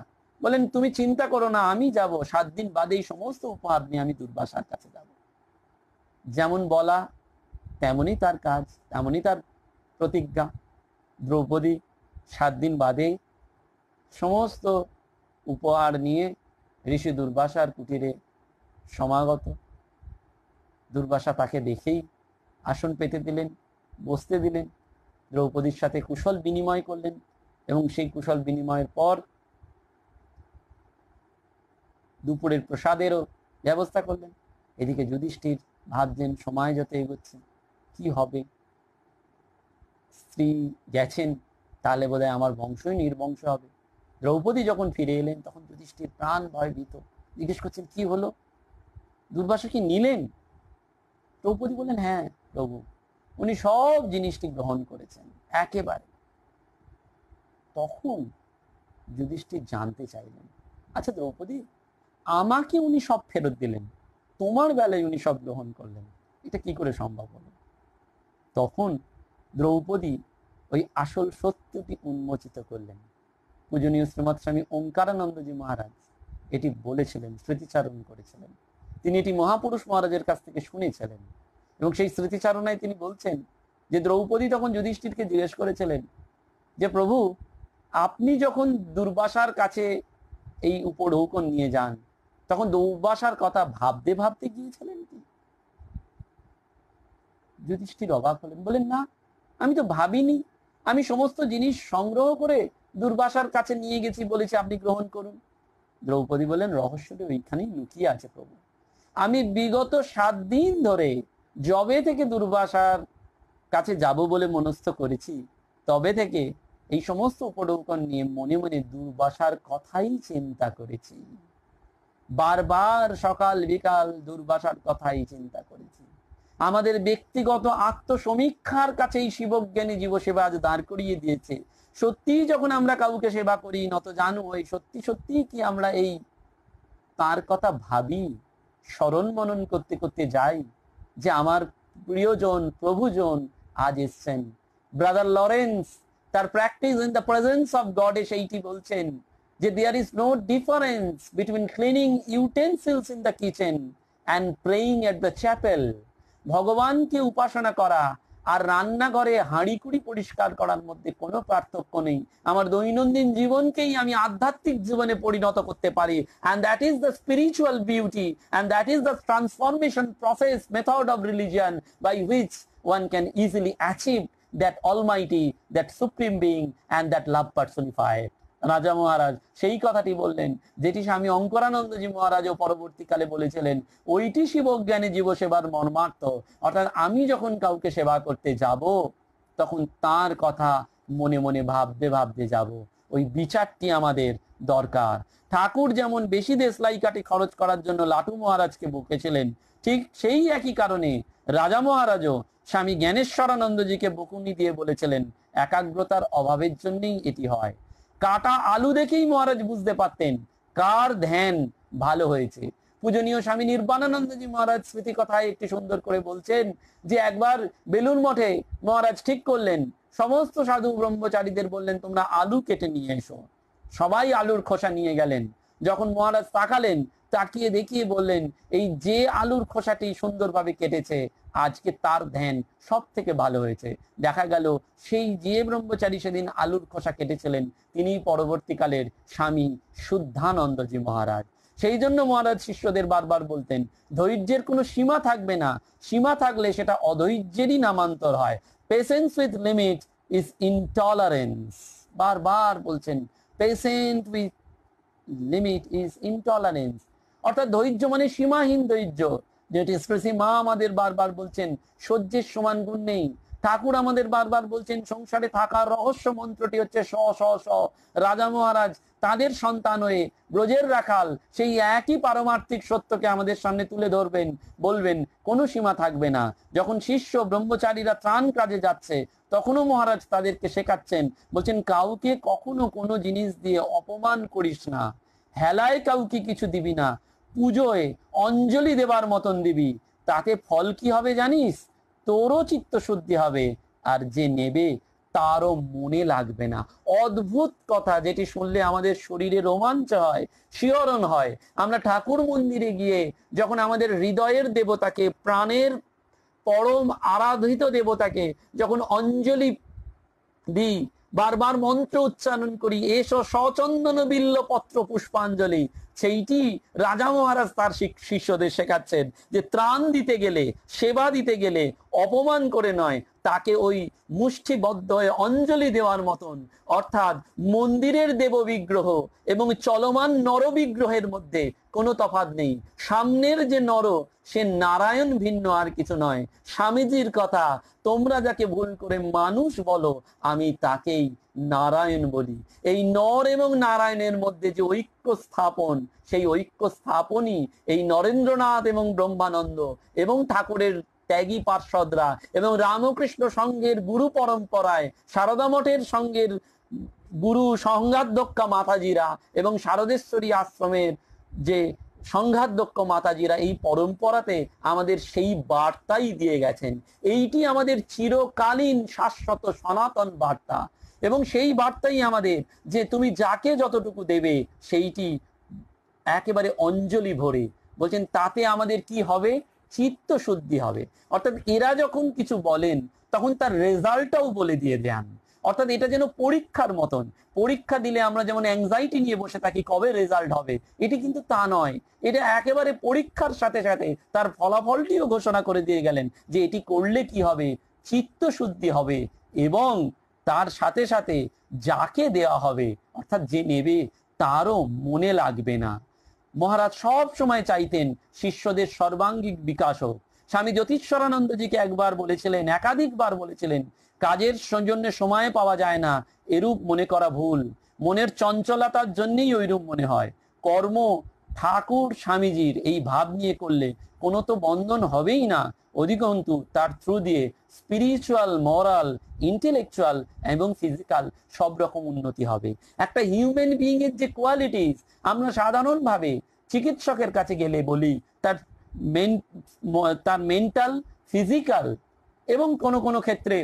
[SPEAKER 1] বলেন তুমি চিন্তা করো না আমি যাব সাত দিন বাদে এই সমস্ত উপহার নিয়ে আমি দুর্বাসার কাছে যাব যেমন বলা তেমনই তার কাজ তেমনই তার প্রতিজ্ঞা দ্রৌপদী সাত দিন বাদেই সমস্ত উপহার নিয়ে ঋষি দুর্বাসার কুটিরে সমাগত দুর্বাসা তাকে দেখেই আসন পেতে দিলেন বসতে দিলেন দ্রৌপদীর সাথে কুশল বিনিময় করলেন এবং সেই কুশল বিনিময়ের পর দুপুরের প্রসাদেরও ব্যবস্থা করলেন এদিকে যুধিষ্ঠির ভাবছেন সময় যত এগোচ্ছে কি হবে স্ত্রী গেছেন তাহলে বোধহয় আমার বংশই নির্বংশ হবে দ্রৌপদী যখন ফিরে এলেন তখন যুধিষ্ঠির প্রাণ ভয় ভীত জিজ্ঞেস করছেন কি হলো দুর্বাসা কি নিলেন দ্রৌপদী বললেন হ্যাঁ প্রভু উনি সব জিনিসটি গ্রহণ করেছেন একেবারে তখন যুধিষ্ঠির জানতে চাইলেন আচ্ছা দ্রৌপদী আমাকে উনি সব ফেরত দিলেন তোমার বেলায় উনি সব গ্রহণ করলেন এটা কি করে সম্ভব হলো তখন দ্রৌপদী ওই আসল সত্যটি উন্মোচিত করলেন পূজনীয় শ্রীমৎ স্বামী ওঙ্কারানন্দজী মহারাজ এটি বলেছিলেন স্মৃতিচারণ করেছিলেন তিনি এটি মহাপুরুষ মহারাজের কাছ থেকে শুনেছিলেন এবং সেই স্মৃতিচারণায় তিনি বলছেন যে দ্রৌপদী তখন যুধিষ্ঠিরকে জিজ্ঞেস করেছিলেন যে প্রভু আপনি যখন দুর্বাসার কাছে এই উপঢৌকন নিয়ে যান তখন দৌবাসার কথা ভাবতে ভাবতে গিয়েছিলেন কি যুধিষ্ঠির অবাক হলেন বলেন না আমি তো ভাবিনি আমি সমস্ত জিনিস সংগ্রহ করে দুর্বাসার কাছে নিয়ে গেছি বলেছি আপনি গ্রহণ করুন দ্রৌপদী বলেন রহস্যটি ওইখানেই লুকিয়ে আছে প্রভু আমি বিগত সাত দিন ধরে জবে থেকে দুর্বাসার কাছে যাব বলে মনস্থ করেছি তবে থেকে এই সমস্ত উপডৌকন নিয়ে মনে মনে দুর্বাসার কথাই চিন্তা করেছি বারবার সকাল বিকাল দুর্বাসার কথাই চিন্তা করেছি আমাদের ব্যক্তিগত আত্মসমীক্ষার কাছেই শিবজ্ঞানী জীবসেবা আজ দাঁড় করিয়ে দিয়েছে সত্যি যখন আমরা কাউকে সেবা করি নত জানু ওই সত্যি সত্যি কি আমরা এই তার কথা ভাবি স্মরণ মনন করতে করতে যাই যে আমার প্রিয়জন প্রভুজন আজ এসছেন ব্রাদার লরেন্স তার practice in the presence of God এ সেইটি বলছেন যে there is no difference between cleaning utensils in the kitchen and praying at the chapel ভগবানকে উপাসনা করা আর রান্নাঘরে হাঁড়িকুড়ি পরিষ্কার করার মধ্যে কোনো পার্থক্য নেই আমার দৈনন্দিন জীবনকেই আমি আধ্যাত্মিক জীবনে পরিণত করতে পারি and that is the spiritual beauty and that is the transformation process method of religion by which one can easily achieve that almighty that supreme being and that love personified Raja Maharaj সেই কথাটি বললেন যেটি স্বামী অঙ্করানন্দজি মহারাজ ও পরবর্তীকালে বলেছিলেন ওইটি শিবজ্ঞানী জীবসেবার মর্মার্থ অর্থাৎ আমি যখন কাউকে সেবা করতে যাব তখন তার কথা মনে মনে ভাবতে ভাবতে যাব ওই বিচারটি আমাদের দরকার ঠাকুর যেমন বেশি দেশলাই কাটি খরচ করার জন্য লাটু মহারাজকে বকেছিলেন ঠিক সেই একই কারণে রাজা মহারাজও স্বামী জ্ঞানেশ্বরানন্দজিকে বকুনি দিয়ে বলেছিলেন একাগ্রতার অভাবের জন্যেই এটি হয় কাটা আলু দেখেই মহারাজ বুঝতে পারতেন কার ধ্যান ভালো হয়েছে পূজনীয় স্বামী নির্বাণানন্দজি মহারাজ স্মৃতি কথায় একটি সুন্দর করে বলছেন যে একবার বেলুন মঠে মহারাজ ঠিক করলেন সমস্ত সাধু ব্রহ্মচারীদের বললেন তোমরা আলু কেটে নিয়ে এসো সবাই আলুর খোসা নিয়ে গেলেন যখন মহারাজ তাকালেন তাকিয়ে দেখিয়ে বললেন এই যে আলুর খোসাটি সুন্দরভাবে কেটেছে আজকে তার ধ্যান সব থেকে ভালো হয়েছে দেখা গেল সেই যে ব্রহ্মচারী সেদিন আলুর খোসা কেটেছিলেন তিনি পরবর্তীকালের স্বামী শুদ্ধানন্দজি মহারাজ সেই জন্য মহারাজ শিষ্যদের বারবার বলতেন ধৈর্যের কোনো সীমা থাকবে না সীমা থাকলে সেটা অধৈর্যেরই নামান্তর হয় patience with limit is intolerance বারবার বলছেন patient with limit is intolerance অর্থাৎ ধৈর্য মানে সীমাহীন ধৈর্য যেটি স্পেসি মা আমাদের বারবার বলছেন সহ্যের সমান গুণ নেই ঠাকুর আমাদের বারবার বলছেন সংসারে থাকার রহস্য মন্ত্রটি হচ্ছে স স স রাজা মহারাজ তাদের সন্তান হয়ে ব্রজের রাখাল সেই একই পারমার্থিক সত্যকে আমাদের সামনে তুলে ধরবেন বলবেন কোনো সীমা থাকবে না যখন শিষ্য ব্রহ্মচারীরা ত্রাণ কাজে যাচ্ছে তখনও মহারাজ তাদেরকে শেখাচ্ছেন বলছেন কাউকে কখনো কোনো জিনিস দিয়ে অপমান করিস না হেলায় কাউকে কিছু দিবি না পুজোয় অঞ্জলি দেবার মতন দিবি তাতে ফল কি হবে জানিস তোরও চিত্ত শুদ্ধি হবে আর যে নেবে তারও মনে লাগবে না অদ্ভুত কথা যেটি শুনলে আমাদের শরীরে রোমাঞ্চ হয় শিহরণ হয় আমরা ঠাকুর মন্দিরে গিয়ে যখন আমাদের হৃদয়ের দেবতাকে প্রাণের পরম আরাধিত দেবতাকে যখন অঞ্জলি দিই বারবার মন্ত্র উচ্চারণ করি এস সচন্দন বিল্ল পত্র পুষ্পাঞ্জলি সেইটি রাজা মহারাজ তার শিষ্যদের শেখাচ্ছেন যে ত্রাণ দিতে গেলে সেবা দিতে গেলে অপমান করে নয় তাকে ওই মুষ্টিবদ্ধ হয়ে অঞ্জলি দেওয়ার মতন অর্থাৎ মন্দিরের দেববিগ্রহ এবং চলমান নরবিগ্রহের মধ্যে কোনো তফাত নেই সামনের যে নর সে নারায়ণ ভিন্ন আর কিছু নয় স্বামীজির কথা তোমরা যাকে ভুল করে মানুষ বলো আমি তাকেই নারায়ণ বলি এই নর এবং নারায়ণের মধ্যে যে ঐক্য স্থাপন সেই ঐক্য স্থাপনই এই নরেন্দ্রনাথ এবং ব্রহ্মানন্দ এবং ঠাকুরের ত্যাগী পার্ষদরা এবং রামকৃষ্ণ সংঘের গুরু পরম্পরায় সারদা মঠের সংঘের গুরু সংঘাধ্যক্ষা মাতাজিরা এবং শারদেশ্বরী আশ্রমের যে সংঘাধ্যক্ষ মাতাজিরা এই পরম্পরাতে আমাদের সেই বার্তাই দিয়ে গেছেন এইটি আমাদের চিরকালীন শাশ্বত সনাতন বার্তা এবং সেই বার্তাই আমাদের যে তুমি যাকে যতটুকু দেবে সেইটি একেবারে অঞ্জলি ভরে বলছেন তাতে আমাদের কি হবে চিত্ত শুদ্ধি হবে অর্থাৎ এরা যখন কিছু বলেন তখন তার রেজাল্টটাও বলে দিয়ে দেন অর্থাৎ এটা যেন পরীক্ষার মতন পরীক্ষা দিলে আমরা যেমন অ্যাংজাইটি নিয়ে বসে থাকি কবে রেজাল্ট হবে এটি কিন্তু তা নয় এটা একেবারে পরীক্ষার সাথে সাথে তার ফলাফলটিও ঘোষণা করে দিয়ে গেলেন যে এটি করলে কি হবে চিত্ত শুদ্ধি হবে এবং তার সাথে সাথে যাকে দেওয়া হবে অর্থাৎ যে নেবে তারও মনে লাগবে না মহারাজ সব সময় চাইতেন শিষ্যদের সর্বাঙ্গিক বিকাশ হোক স্বামী জ্যোতিষ্বরানন্দজিকে একবার বলেছিলেন একাধিকবার বলেছিলেন কাজের জন্য সময় পাওয়া যায় না এরূপ মনে করা ভুল মনের চঞ্চলতার জন্যেই ওইরূপ মনে হয় কর্ম ঠাকুর স্বামীজির এই ভাব নিয়ে করলে কোনো তো বন্ধন হবেই না অধিকন্তু তার থ্রু দিয়ে স্পিরিচুয়াল মরাল ইন্টেলেকচুয়াল এবং ফিজিক্যাল সব রকম উন্নতি হবে একটা হিউম্যান বিইংয়ের যে কোয়ালিটিস আমরা সাধারণভাবে চিকিৎসকের কাছে গেলে বলি তার মেন তার মেন্টাল ফিজিক্যাল এবং কোনো কোনো ক্ষেত্রে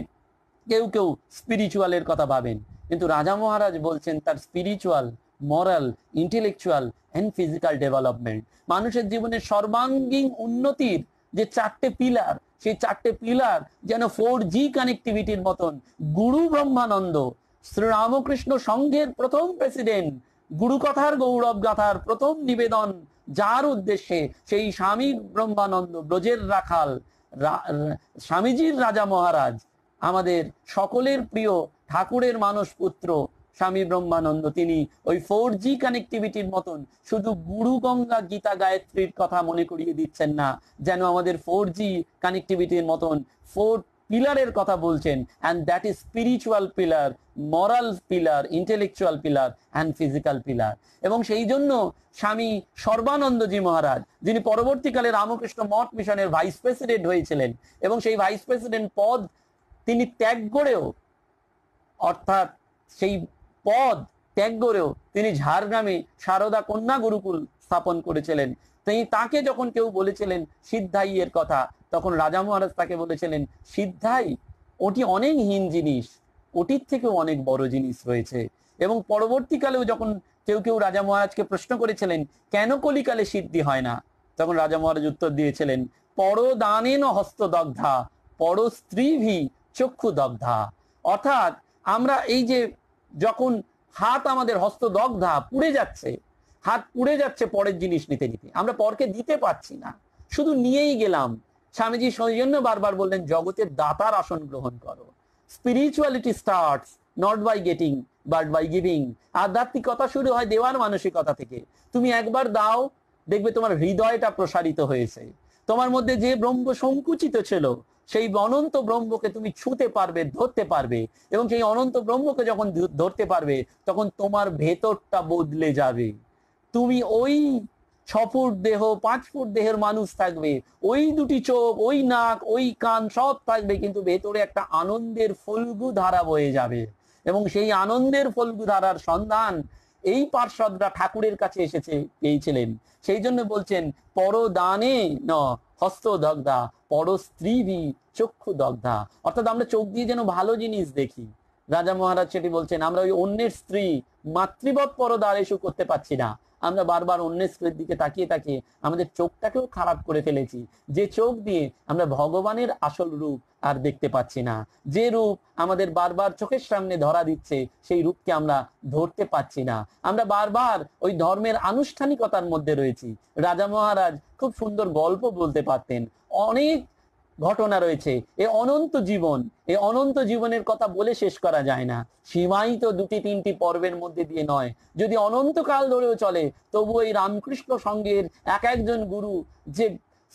[SPEAKER 1] কেউ কেউ স্পিরিচুয়ালের কথা ভাবেন কিন্তু রাজা মহারাজ বলছেন তার spiritual moral intellectual and physical development মানুষের জীবনের সর্বাঙ্গীন উন্নতির যে চারটে পিলার সেই চারটে পিলার যেন ফোর জি কানেক্টিভিটির মতন গুরু ব্রহ্মানন্দ শ্রীরামকৃষ্ণ সংঘের প্রথম প্রেসিডেন্ট গুরু কথার গৌরব গাথার প্রথম নিবেদন যার উদ্দেশ্যে সেই স্বামী ব্রহ্মানন্দ ব্রজের রাখাল স্বামীজির রাজা মহারাজ আমাদের সকলের প্রিয় ঠাকুরের মানস পুত্র স্বামী ব্রহ্মানন্দ তিনি ওই ফোর জি কানেকটিভিটির মতন শুধু গুরু গঙ্গা গীতা গায়ত্রীর কথা মনে করিয়ে দিচ্ছেন না যেন আমাদের ফোর জি কানেকটিভিটির মতন ফোর পিলারের কথা বলছেন and that is spiritual pillar moral pillar intellectual pillar and physical pillar এবং সেই জন্য স্বামী সর্বানন্দজি মহারাজ যিনি পরবর্তীকালে রামকৃষ্ণ মঠ মিশনের ভাইস প্রেসিডেন্ট হয়েছিলেন এবং সেই ভাইস প্রেসিডেন্ট পদ তিনি ত্যাগ করেও অর্থাৎ সেই পদ ত্যাগ করেও তিনি ঝাড়গ্রামে সারদা কন্যা গুরুকুল স্থাপন করেছিলেন তিনি তাকে যখন কেউ বলেছিলেন সিদ্ধাই এর কথা তখন রাজা মহারাজ তাকে বলেছিলেন সিদ্ধাই ওটি অনেক হীন জিনিস ওটির থেকেও অনেক বড় জিনিস রয়েছে এবং পরবর্তীকালেও যখন কেউ কেউ রাজা মহারাজকে প্রশ্ন করেছিলেন কেন কলিকালে সিদ্ধি হয় না তখন রাজা মহারাজ উত্তর দিয়েছিলেন পরদানেন হস্তদগ্ধা পর ভি চক্ষু দগ্ধা অর্থাৎ আমরা এই যে যখন হাত আমাদের হস্তদগ্ধা পুড়ে যাচ্ছে হাত পুড়ে যাচ্ছে পরের জিনিস নিতে নিতে আমরা পরকে দিতে পারছি না শুধু নিয়েই গেলাম স্বামীজি সৌজন্য বারবার বললেন জগতের দাতার আসন গ্রহণ করো spirituality start not by getting but by giving আধ্যাত্মিকতা শুরু হয় দেওয়ার মানসিকতা থেকে তুমি একবার দাও দেখবে তোমার হৃদয়টা প্রসারিত হয়েছে তোমার মধ্যে যে ব্রহ্ম সংকুচিত ছিল সেই অনন্ত ব্রহ্মকে তুমি ছুতে পারবে ধরতে পারবে এবং সেই অনন্ত ব্রহ্মকে যখন ধরতে পারবে তখন তোমার ভেতরটা বদলে যাবে তুমি ওই ছ ফুট দেহ পাঁচ ফুট দেহের মানুষ থাকবে ওই দুটি চোখ ওই নাক ওই কান সব থাকবে কিন্তু ভেতরে একটা আনন্দের ফলগু ধারা বয়ে যাবে এবং সেই আনন্দের ফলগু ধারার সন্ধান এই পার্শ্বদরা ঠাকুরের কাছে এসেছে পেয়েছিলেন সেই জন্য বলছেন পরদানে ন হস্তদগ্ধা বি চক্ষু দগ্ধা অর্থাৎ আমরা চোখ দিয়ে যেন ভালো জিনিস দেখি রাজা মহারাজ সেটি বলছেন আমরা ওই অন্যের স্ত্রী মাতৃবৎ পরদা এসু করতে পারছি না আমরা বারবার অন্য স্কুলের দিকে তাকিয়ে তাকিয়ে আমাদের চোখটাকেও খারাপ করে ফেলেছি যে চোখ দিয়ে আমরা ভগবানের আসল রূপ আর দেখতে পাচ্ছি না যে রূপ আমাদের বারবার চোখের সামনে ধরা দিচ্ছে সেই রূপকে আমরা ধরতে পাচ্ছি না আমরা বারবার ওই ধর্মের আনুষ্ঠানিকতার মধ্যে রয়েছি রাজা মহারাজ খুব সুন্দর গল্প বলতে পারতেন অনেক ঘটনা রয়েছে এ অনন্ত জীবন এ অনন্ত জীবনের কথা বলে শেষ করা যায় না সীমায়িত দুটি তিনটি পর্বের মধ্যে দিয়ে নয় যদি অনন্তকাল ধরেও চলে তবু এই রামকৃষ্ণ সঙ্গের এক একজন গুরু যে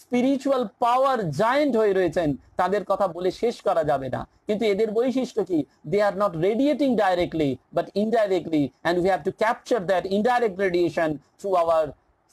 [SPEAKER 1] স্পিরিচুয়াল পাওয়ার জায়েন্ট হয়ে রয়েছেন তাদের কথা বলে শেষ করা যাবে না কিন্তু এদের বৈশিষ্ট্য কি they are not radiating directly but indirectly and we have to capture that indirect radiation through our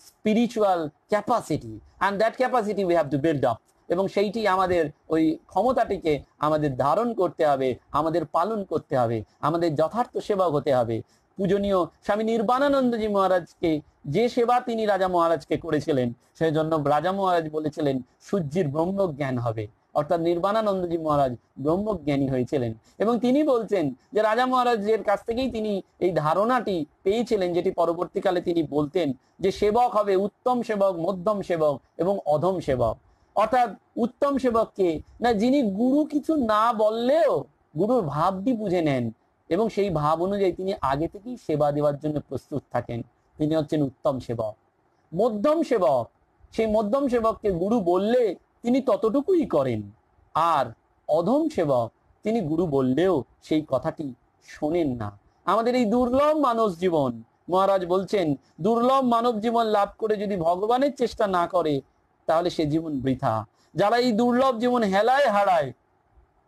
[SPEAKER 1] spiritual capacity and that capacity we have to build up এবং সেইটি আমাদের ওই ক্ষমতাটিকে আমাদের ধারণ করতে হবে আমাদের পালন করতে হবে আমাদের যথার্থ সেবক হতে হবে পূজনীয় স্বামী নির্বাণানন্দজি মহারাজকে যে সেবা তিনি রাজা মহারাজকে করেছিলেন সেই জন্য রাজা মহারাজ বলেছিলেন সূর্যের ব্রহ্মজ্ঞান হবে অর্থাৎ নির্বাণানন্দজি মহারাজ ব্রহ্মজ্ঞানী হয়েছিলেন এবং তিনি বলছেন যে রাজা মহারাজের কাছ থেকেই তিনি এই ধারণাটি পেয়েছিলেন যেটি পরবর্তীকালে তিনি বলতেন যে সেবক হবে উত্তম সেবক মধ্যম সেবক এবং অধম সেবক অর্থাৎ উত্তম সেবককে না যিনি গুরু কিছু না বললেও গুরুর ভাবটি বুঝে নেন এবং সেই ভাব অনুযায়ী তিনি আগে থেকেই সেবা দেওয়ার জন্য প্রস্তুত থাকেন তিনি হচ্ছেন উত্তম সেবক মধ্যম সেবক সেই মধ্যম সেবককে গুরু বললে তিনি ততটুকুই করেন আর অধম সেবক তিনি গুরু বললেও সেই কথাটি শোনেন না আমাদের এই দুর্লভ মানব জীবন মহারাজ বলছেন দুর্লভ মানব জীবন লাভ করে যদি ভগবানের চেষ্টা না করে তাহলে সে জীবন বৃথা যারা এই দুর্লভ জীবন হেলায় হারায়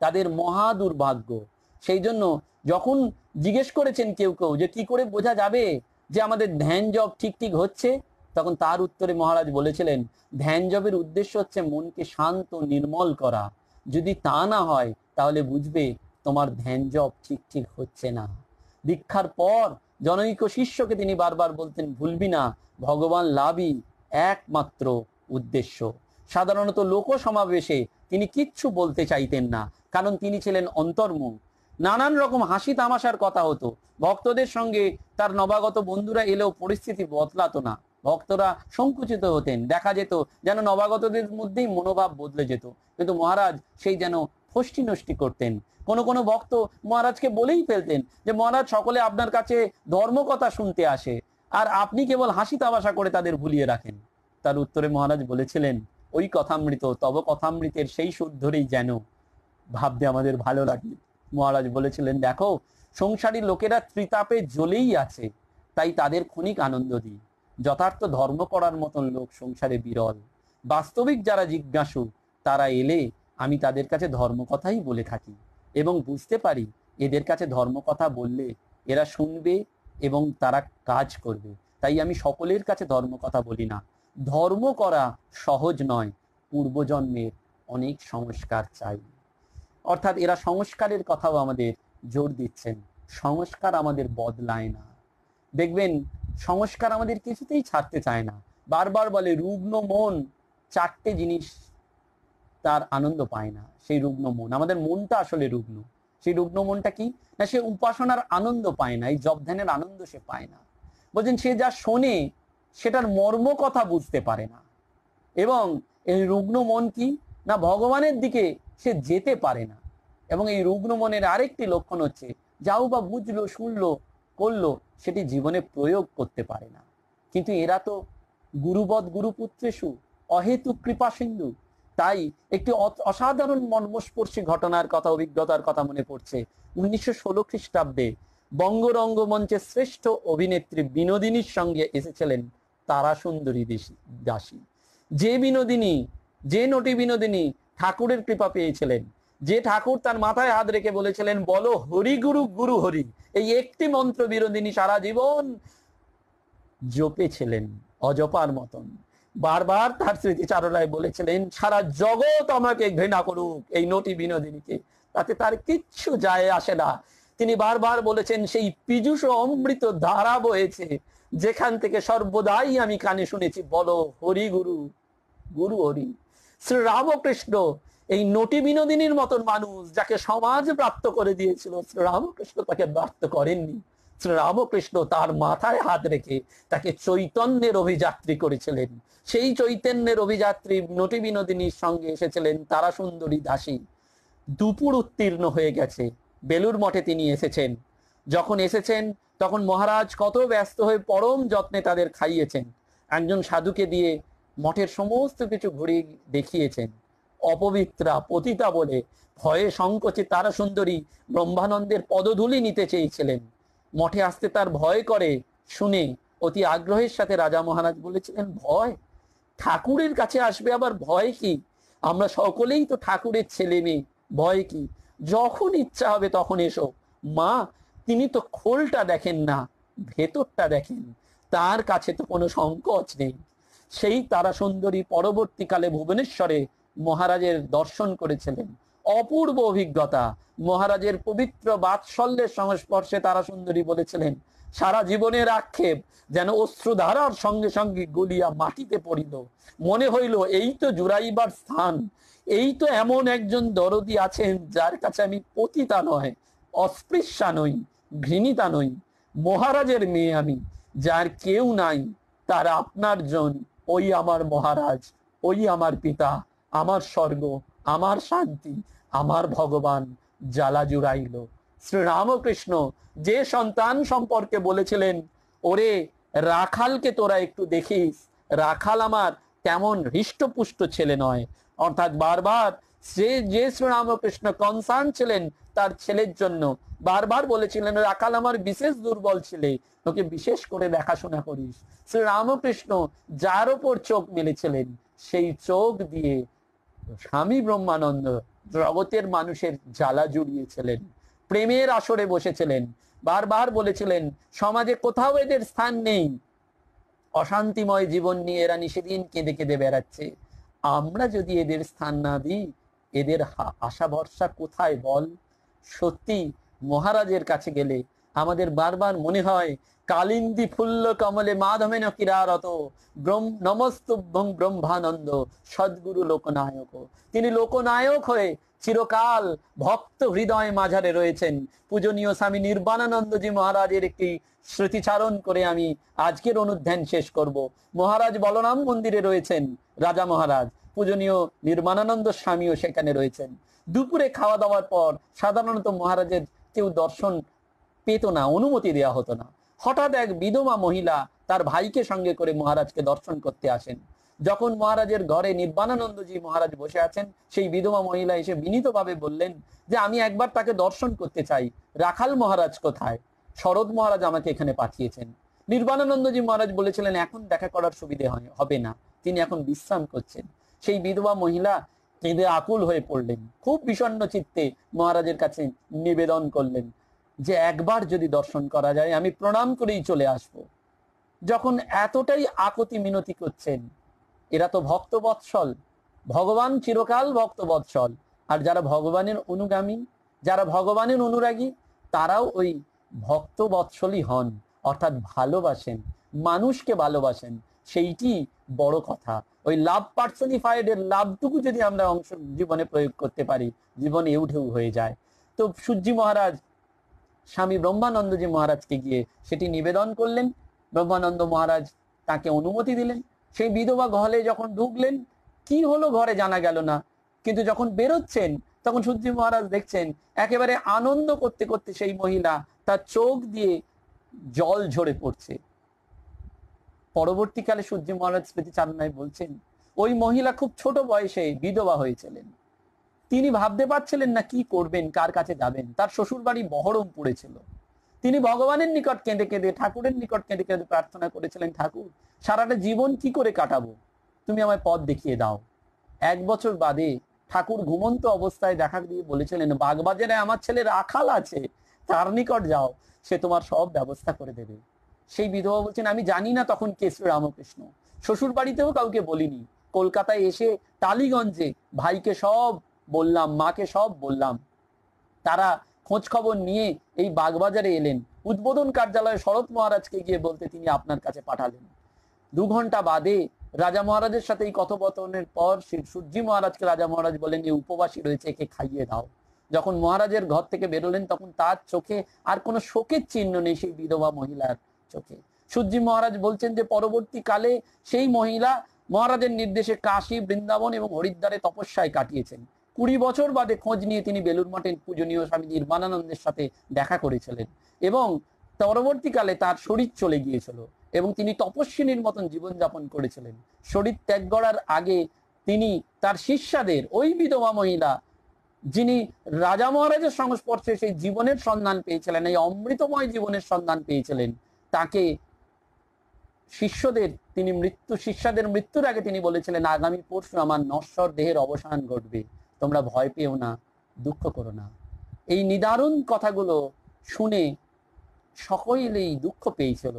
[SPEAKER 1] তাদের মহা দুর্ভাগ্য সেই জন্য যখন জিজ্ঞেস করেছেন কেউ কেউ যে কি করে বোঝা যাবে যে আমাদের ধ্যান জব ঠিক ঠিক হচ্ছে তখন তার উত্তরে মহারাজ বলেছিলেন ধ্যান জবের উদ্দেশ্য হচ্ছে মনকে শান্ত নির্মল করা যদি তা না হয় তাহলে বুঝবে তোমার ধ্যান জব ঠিক ঠিক হচ্ছে না দীক্ষার পর জনৈক শিষ্যকে তিনি বারবার বলতেন ভুলবি না ভগবান লাভই একমাত্র উদ্দেশ্য সাধারণত লোক সমাবেশে তিনি কিচ্ছু বলতে চাইতেন না কারণ তিনি ছিলেন অন্তর্মুখ নানান রকম হাসি তামাশার কথা হতো ভক্তদের সঙ্গে তার নবাগত বন্ধুরা এলেও পরিস্থিতি বদলাতো না ভক্তরা সংকুচিত হতেন দেখা যেত যেন নবাগতদের মধ্যেই মনোভাব বদলে যেত কিন্তু মহারাজ সেই যেন ফষ্টি নষ্টি করতেন কোনো কোনো ভক্ত মহারাজকে বলেই ফেলতেন যে মহারাজ সকলে আপনার কাছে ধর্মকথা শুনতে আসে আর আপনি কেবল হাসি তামাশা করে তাদের ভুলিয়ে রাখেন তার উত্তরে মহারাজ বলেছিলেন ওই কথামৃত তব কথামৃতের সেই সুর ধরেই যেন ভাবতে আমাদের ভালো লাগে মহারাজ বলেছিলেন দেখো সংসারী লোকেরা ত্রিতাপে জ্বলেই আছে তাই তাদের ক্ষণিক আনন্দ দিই যথার্থ ধর্ম করার মতন লোক সংসারে বিরল বাস্তবিক যারা জিজ্ঞাসু তারা এলে আমি তাদের কাছে ধর্ম কথাই বলে থাকি এবং বুঝতে পারি এদের কাছে ধর্ম কথা বললে এরা শুনবে এবং তারা কাজ করবে তাই আমি সকলের কাছে ধর্ম কথা বলি না ধর্ম করা সহজ নয় পূর্বজন্মের অনেক সংস্কার চাই অর্থাৎ এরা সংস্কারের কথাও আমাদের জোর দিচ্ছেন সংস্কার আমাদের বদলায় না দেখবেন সংস্কার আমাদের কিছুতেই ছাড়তে চায় না বারবার বলে রুগ্ন মন চারটে জিনিস তার আনন্দ পায় না সেই রুগ্ন মন আমাদের মনটা আসলে রুগ্ন সেই রুগ্ন মনটা কি না সে উপাসনার আনন্দ পায় না এই জব ধ্যানের আনন্দ সে পায় না বলছেন সে যা শোনে সেটার মর্ম কথা বুঝতে পারে না এবং এই রুগ্ন মন কি না ভগবানের দিকে সে যেতে পারে না এবং এই রুগ্ন মনের আরেকটি লক্ষণ হচ্ছে যাও বা বুঝলো শুনলো করলো সেটি জীবনে প্রয়োগ করতে পারে না কিন্তু এরা তো গুরুবৎ গুরুপুত্রেশু অহেতু কৃপা সিন্ধু তাই একটি অসাধারণ মর্মস্পর্শী ঘটনার কথা অভিজ্ঞতার কথা মনে পড়ছে উনিশশো ষোলো খ্রিস্টাব্দে বঙ্গরঙ্গ মঞ্চে শ্রেষ্ঠ অভিনেত্রী বিনোদিনীর সঙ্গে এসেছিলেন তারা সুন্দরী দাসী যে বিনোদিনী যে নটি বিনোদিনী ঠাকুরের কৃপা পেয়েছিলেন যে ঠাকুর তার মাথায় হাত রেখে বলেছিলেন বলো হরি গুরু গুরু হরি এই একটি মন্ত্র বিনোদিনী সারা জীবন জপেছিলেন অজপার মতন বারবার তার স্মৃতিচারণায় বলেছিলেন সারা জগৎ আমাকে ঘৃণা করুক এই নটি বিনোদিনীকে তাতে তার কিচ্ছু যায় আসে না তিনি বারবার বলেছেন সেই পিজুষ অমৃত ধারা বয়েছে যেখান থেকে সর্বদাই আমি কানে শুনেছি বলো হরি গুরু গুরু হরি শ্রী রামকৃষ্ণ এই নটি বিনোদিনীর মতন মানুষ যাকে সমাজ প্রাপ্ত করে দিয়েছিল শ্রী রামকৃষ্ণ তাকে ব্যর্থ করেননি শ্রী রামকৃষ্ণ তার মাথায় হাত রেখে তাকে চৈতন্যের অভিযাত্রী করেছিলেন সেই চৈতন্যের অভিযাত্রী নটি বিনোদিনীর সঙ্গে এসেছিলেন তারা সুন্দরী দাসী দুপুর উত্তীর্ণ হয়ে গেছে বেলুর মঠে তিনি এসেছেন যখন এসেছেন তখন মহারাজ কত ব্যস্ত হয়ে পরম যত্নে তাদের খাইয়েছেন একজন সাধুকে দিয়ে মঠের সমস্ত কিছু ঘুরে দেখিয়েছেন অপবিত্রা পতিতা বলে ভয়ে সংকোচে তারা সুন্দরী ব্রহ্মানন্দের পদধূলি নিতে চেয়েছিলেন মঠে আসতে তার ভয় করে শুনে অতি আগ্রহের সাথে রাজা মহারাজ বলেছিলেন ভয় ঠাকুরের কাছে আসবে আবার ভয় কি আমরা সকলেই তো ঠাকুরের ছেলে মেয়ে ভয় কি যখন ইচ্ছা হবে তখন এসো মা তিনি তো খোলটা দেখেন না ভেতরটা দেখেন তার কাছে তো কোনো সংকোচ নেই সেই তারা সুন্দরী পরবর্তীকালে ভুবনেশ্বরে মহারাজের দর্শন করেছিলেন অপূর্ব অভিজ্ঞতা মহারাজের পবিত্র বাৎসল্যের সংস্পর্শে তারা সুন্দরী বলেছিলেন সারা জীবনের আক্ষেপ যেন অশ্রুধারার সঙ্গে সঙ্গে গলিয়া মাটিতে পড়িল মনে হইল এই তো জুড়াইবার স্থান এই তো এমন একজন দরদি আছেন যার কাছে আমি পতিতা নয় অস্পৃশ্যা নই ঘৃণিতা নই মহারাজের মেয়ে আমি যার কেউ নাই তার আপনার জন ওই আমার মহারাজ ওই আমার পিতা আমার স্বর্গ আমার শান্তি আমার ভগবান জ্বালা জুড়াইল শ্রীরামকৃষ্ণ যে সন্তান সম্পর্কে বলেছিলেন ওরে রাখালকে তোরা একটু দেখিস রাখাল আমার তেমন হৃষ্টপুষ্ট ছেলে নয় অর্থাৎ বারবার সে যে শ্রীরামকৃষ্ণ কনসার্ন ছিলেন তার ছেলের জন্য বারবার বলেছিলেন রাকাল আমার বিশেষ দুর্বল ছেলে তোকে বিশেষ করে দেখাশোনা করিস শ্রী রামকৃষ্ণ যার ওপর চোখ মেলেছিলেন সেই চোখ দিয়ে স্বামী ব্রহ্মানন্দ জগতের মানুষের জ্বালা জুড়িয়েছিলেন প্রেমের আসরে বসেছিলেন বারবার বলেছিলেন সমাজে কোথাও এদের স্থান নেই অশান্তিময় জীবন নিয়ে এরা নিষেদিন কেঁদে কেঁদে বেড়াচ্ছে আমরা যদি এদের স্থান না দিই এদের আশা ভরসা কোথায় বল সত্যি মহারাজের কাছে গেলে আমাদের বারবার মনে হয় কালিন্দি ফুল্ল কমলে মাধবেন কিরারত নমস্তভ্যং ব্রহ্মানন্দ সদ্গুরু লোকনায়ক তিনি লোকনায়ক হয়ে চিরকাল ভক্ত হৃদয় মাঝারে রয়েছেন পূজনীয় স্বামী নির্বাণানন্দজি মহারাজের একটি স্মৃতিচারণ করে আমি আজকের অনুধ্যান শেষ করব মহারাজ বলরাম মন্দিরে রয়েছেন রাজা মহারাজ পূজনীয় নির্মাণানন্দ স্বামীও সেখানে রয়েছেন দুপুরে খাওয়া দাওয়ার পর সাধারণত মহারাজের কেউ দর্শন পেত না অনুমতি দেয়া হতো না হঠাৎ এক বিধবা মহিলা তার ভাইকে সঙ্গে করে মহারাজকে দর্শন করতে আসেন যখন মহারাজের ঘরে নির্বাণানন্দজি মহারাজ বসে আছেন সেই বিধবা মহিলা এসে বিনীতভাবে বললেন যে আমি একবার তাকে দর্শন করতে চাই রাখাল মহারাজ কোথায় শরৎ মহারাজ আমাকে এখানে পাঠিয়েছেন নির্বাণানন্দজি মহারাজ বলেছিলেন এখন দেখা করার সুবিধে হবে না তিনি এখন বিশ্রাম করছেন সেই বিধবা মহিলা কেঁদে আকুল হয়ে পড়লেন খুব বিষণ্ন চিত্তে মহারাজের কাছে নিবেদন করলেন যে একবার যদি দর্শন করা যায় আমি প্রণাম করেই চলে আসব। যখন এতটাই আকতি মিনতি করছেন এরা তো ভক্ত বৎসল ভগবান চিরকাল ভক্ত বৎসল আর যারা ভগবানের অনুগামী যারা ভগবানের অনুরাগী তারাও ওই ভক্ত বৎসলই হন অর্থাৎ ভালোবাসেন মানুষকে ভালোবাসেন সেইটি বড় কথা ওই লাভ পার্সনিফাইড এর লাভটুকু যদি আমরা অংশ জীবনে প্রয়োগ করতে পারি জীবনে উঠেও হয়ে যায় তো সূর্যি মহারাজ স্বামী ব্রহ্মানন্দজি মহারাজকে গিয়ে সেটি নিবেদন করলেন ব্রহ্মানন্দ মহারাজ তাকে অনুমতি দিলেন সেই বিধবা ঘরে যখন ঢুকলেন কি হলো ঘরে জানা গেল না কিন্তু যখন বেরোচ্ছেন তখন সূর্য মহারাজ দেখছেন একেবারে আনন্দ করতে করতে সেই মহিলা তার চোখ দিয়ে জল ঝরে পড়ছে পরবর্তীকালে সূর্য মহারাজ স্মৃতি চান্নাই বলছেন ওই মহিলা খুব ছোট বয়সে বিধবা হয়েছিলেন তিনি ভাবতে পারছিলেন না কি করবেন কার কাছে যাবেন তার শ্বশুর বাড়ি মহরম পড়েছিল তিনি ভগবানের নিকট কেঁদে কেঁদে ঠাকুরের নিকট কেঁদে কেঁদে প্রার্থনা করেছিলেন ঠাকুর সারাটা জীবন কি করে কাটাবো তুমি আমায় পথ দেখিয়ে দাও এক বছর বাদে ঠাকুর ঘুমন্ত অবস্থায় দেখা দিয়ে বলেছিলেন বাগবাজারে আমার ছেলে রাখাল আছে তার নিকট যাও সে তোমার সব ব্যবস্থা করে দেবে সেই বিধবা বলছেন আমি জানি না তখন কে শ্রী রামকৃষ্ণ শ্বশুর বাড়িতেও কাউকে বলিনি কলকাতায় এসে টালিগঞ্জে ভাইকে সব বললাম মাকে সব বললাম তারা খোঁজ খবর নিয়ে এই বাগবাজারে এলেন উদ্বোধন কার্যালয়ে শরৎ মহারাজকে গিয়ে বলতে তিনি আপনার কাছে পাঠালেন দু ঘন্টা বাদে রাজা মহারাজের সাথে এই কথোপথনের পর সূর্যি মহারাজকে রাজা মহারাজ বলেন যে উপবাসী রয়েছে একে খাইয়ে দাও যখন মহারাজের ঘর থেকে বেরোলেন তখন তার চোখে আর কোনো শোকের চিহ্ন নেই সেই বিধবা মহিলার চোখে সূর্যি মহারাজ বলছেন যে পরবর্তীকালে সেই মহিলা মহারাজের নির্দেশে কাশি বৃন্দাবন এবং হরিদ্বারে তপস্যায় কাটিয়েছেন কুড়ি বছর বাদে খোঁজ নিয়ে তিনি বেলুর মঠের পূজনীয় স্বামী নির্মাণানন্দের সাথে দেখা করেছিলেন এবং পরবর্তীকালে তার শরীর চলে গিয়েছিল এবং তিনি তপস্বিনীর মতন জীবনযাপন করেছিলেন শরীর ত্যাগ করার আগে তিনি তার শিষ্যাদের ওই বিধবা মহিলা যিনি রাজা মহারাজের সংস্পর্শে সেই জীবনের সন্ধান পেয়েছিলেন এই অমৃতময় জীবনের সন্ধান পেয়েছিলেন তাকে শিষ্যদের তিনি মৃত্যু শিষ্যদের মৃত্যুর আগে তিনি বলেছিলেন আগামী পরশু আমার নশ্বর দেহের অবসান ঘটবে তোমরা ভয় পেও না দুঃখ করো না এই নিদারুণ কথাগুলো শুনে সকলেই দুঃখ পেয়েছিল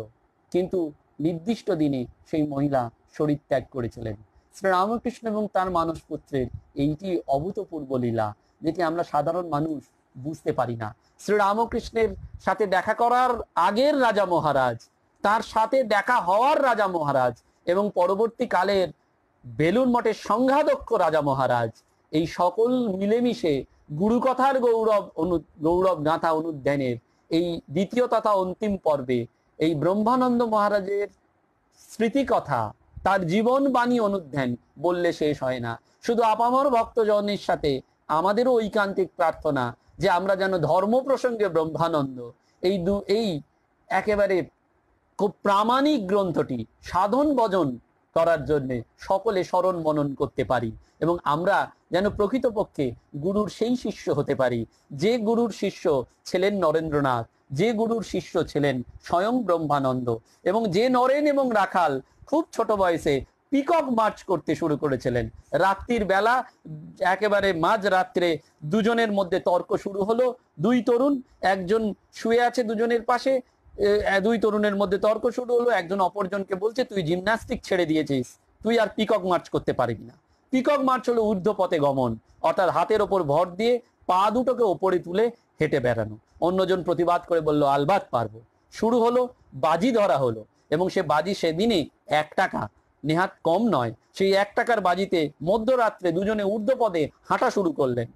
[SPEAKER 1] কিন্তু নির্দিষ্ট দিনে সেই মহিলা শরীর ত্যাগ করেছিলেন শ্রী রামকৃষ্ণ এবং তার মানুষ পুত্রের এইটি অভূতপূর্ব লীলা যেটি আমরা সাধারণ মানুষ বুঝতে পারি না শ্রীরামকৃষ্ণের সাথে দেখা করার আগের রাজা মহারাজ তার সাথে দেখা হওয়ার রাজা মহারাজ এবং পরবর্তী কালের বেলুন মঠের সংঘাধ্যক্ষ রাজা মহারাজ এই সকল মিলেমিশে গুরুকথার গৌরব অনু গৌরব গাঁথা অনুধ্যানের এই দ্বিতীয় তথা অন্তিম পর্বে এই ব্রহ্মানন্দ মহারাজের স্মৃতি কথা তার জীবন বাণী অনুধ্যান বললে শেষ হয় না শুধু আপামর ভক্তজনের সাথে আমাদেরও ঐকান্তিক প্রার্থনা যে আমরা যেন ধর্ম প্রসঙ্গে ব্রহ্মানন্দ এই দু এই একেবারে খুব প্রামাণিক গ্রন্থটি সাধন বজন করার জন্যে সকলে স্মরণ মনন করতে পারি এবং আমরা যেন প্রকৃতপক্ষে গুরুর সেই শিষ্য হতে পারি যে গুরুর শিষ্য ছিলেন নরেন্দ্রনাথ যে গুরুর শিষ্য ছিলেন স্বয়ং ব্রহ্মানন্দ এবং যে নরেন এবং রাখাল খুব ছোট বয়সে পিকক মার্চ করতে শুরু করেছিলেন রাত্রির বেলা একেবারে মাঝ রাত্রে দুজনের মধ্যে তর্ক শুরু হলো দুই তরুণ একজন শুয়ে আছে দুজনের পাশে দুই তরুণের মধ্যে তর্ক শুরু হলো একজন অপরজনকে বলছে তুই জিমন্যাস্টিক ছেড়ে দিয়েছিস তুই আর পিকক মার্চ করতে পারবি না পিকক মার্চ হলো ঊর্ধ্বপথে গমন অর্থাৎ হাতের ওপর ভর দিয়ে পা দুটোকে ওপরে তুলে হেঁটে বেড়ানো অন্যজন প্রতিবাদ করে বলল আলবাত পারবো শুরু হলো বাজি ধরা হলো এবং সে বাজি সেদিনে এক টাকা নেহাত কম নয় সেই এক টাকার বাজিতে মধ্যরাত্রে দুজনে ঊর্ধ্বপদে হাঁটা শুরু করলেন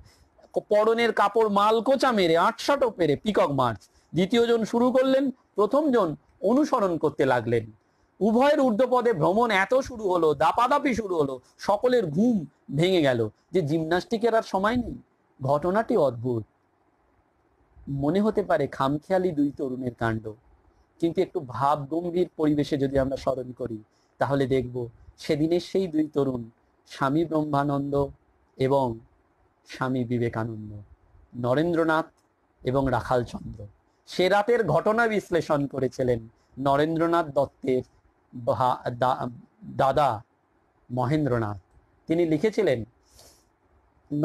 [SPEAKER 1] পরনের কাপড় মালকোচা মেরে আটশাটো পেরে পিকক মার্চ দ্বিতীয় জন শুরু করলেন প্রথম জন অনুসরণ করতে লাগলেন উভয়ের ঊর্ধ্বপদে ভ্রমণ এত শুরু হলো দাপাদাপি শুরু হলো সকলের ঘুম ভেঙে গেল যে জিমনাস্টিকের আর সময় নেই ঘটনাটি অদ্ভুত মনে হতে পারে খামখেয়ালি দুই তরুণের কাণ্ড কিন্তু একটু ভাব গম্ভীর পরিবেশে যদি আমরা স্মরণ করি তাহলে দেখব সেদিনের সেই দুই তরুণ স্বামী ব্রহ্মানন্দ এবং স্বামী বিবেকানন্দ নরেন্দ্রনাথ এবং রাখালচন্দ্র সে রাতের ঘটনা বিশ্লেষণ করেছিলেন নরেন্দ্রনাথ দত্তের দাদা মহেন্দ্রনাথ তিনি লিখেছিলেন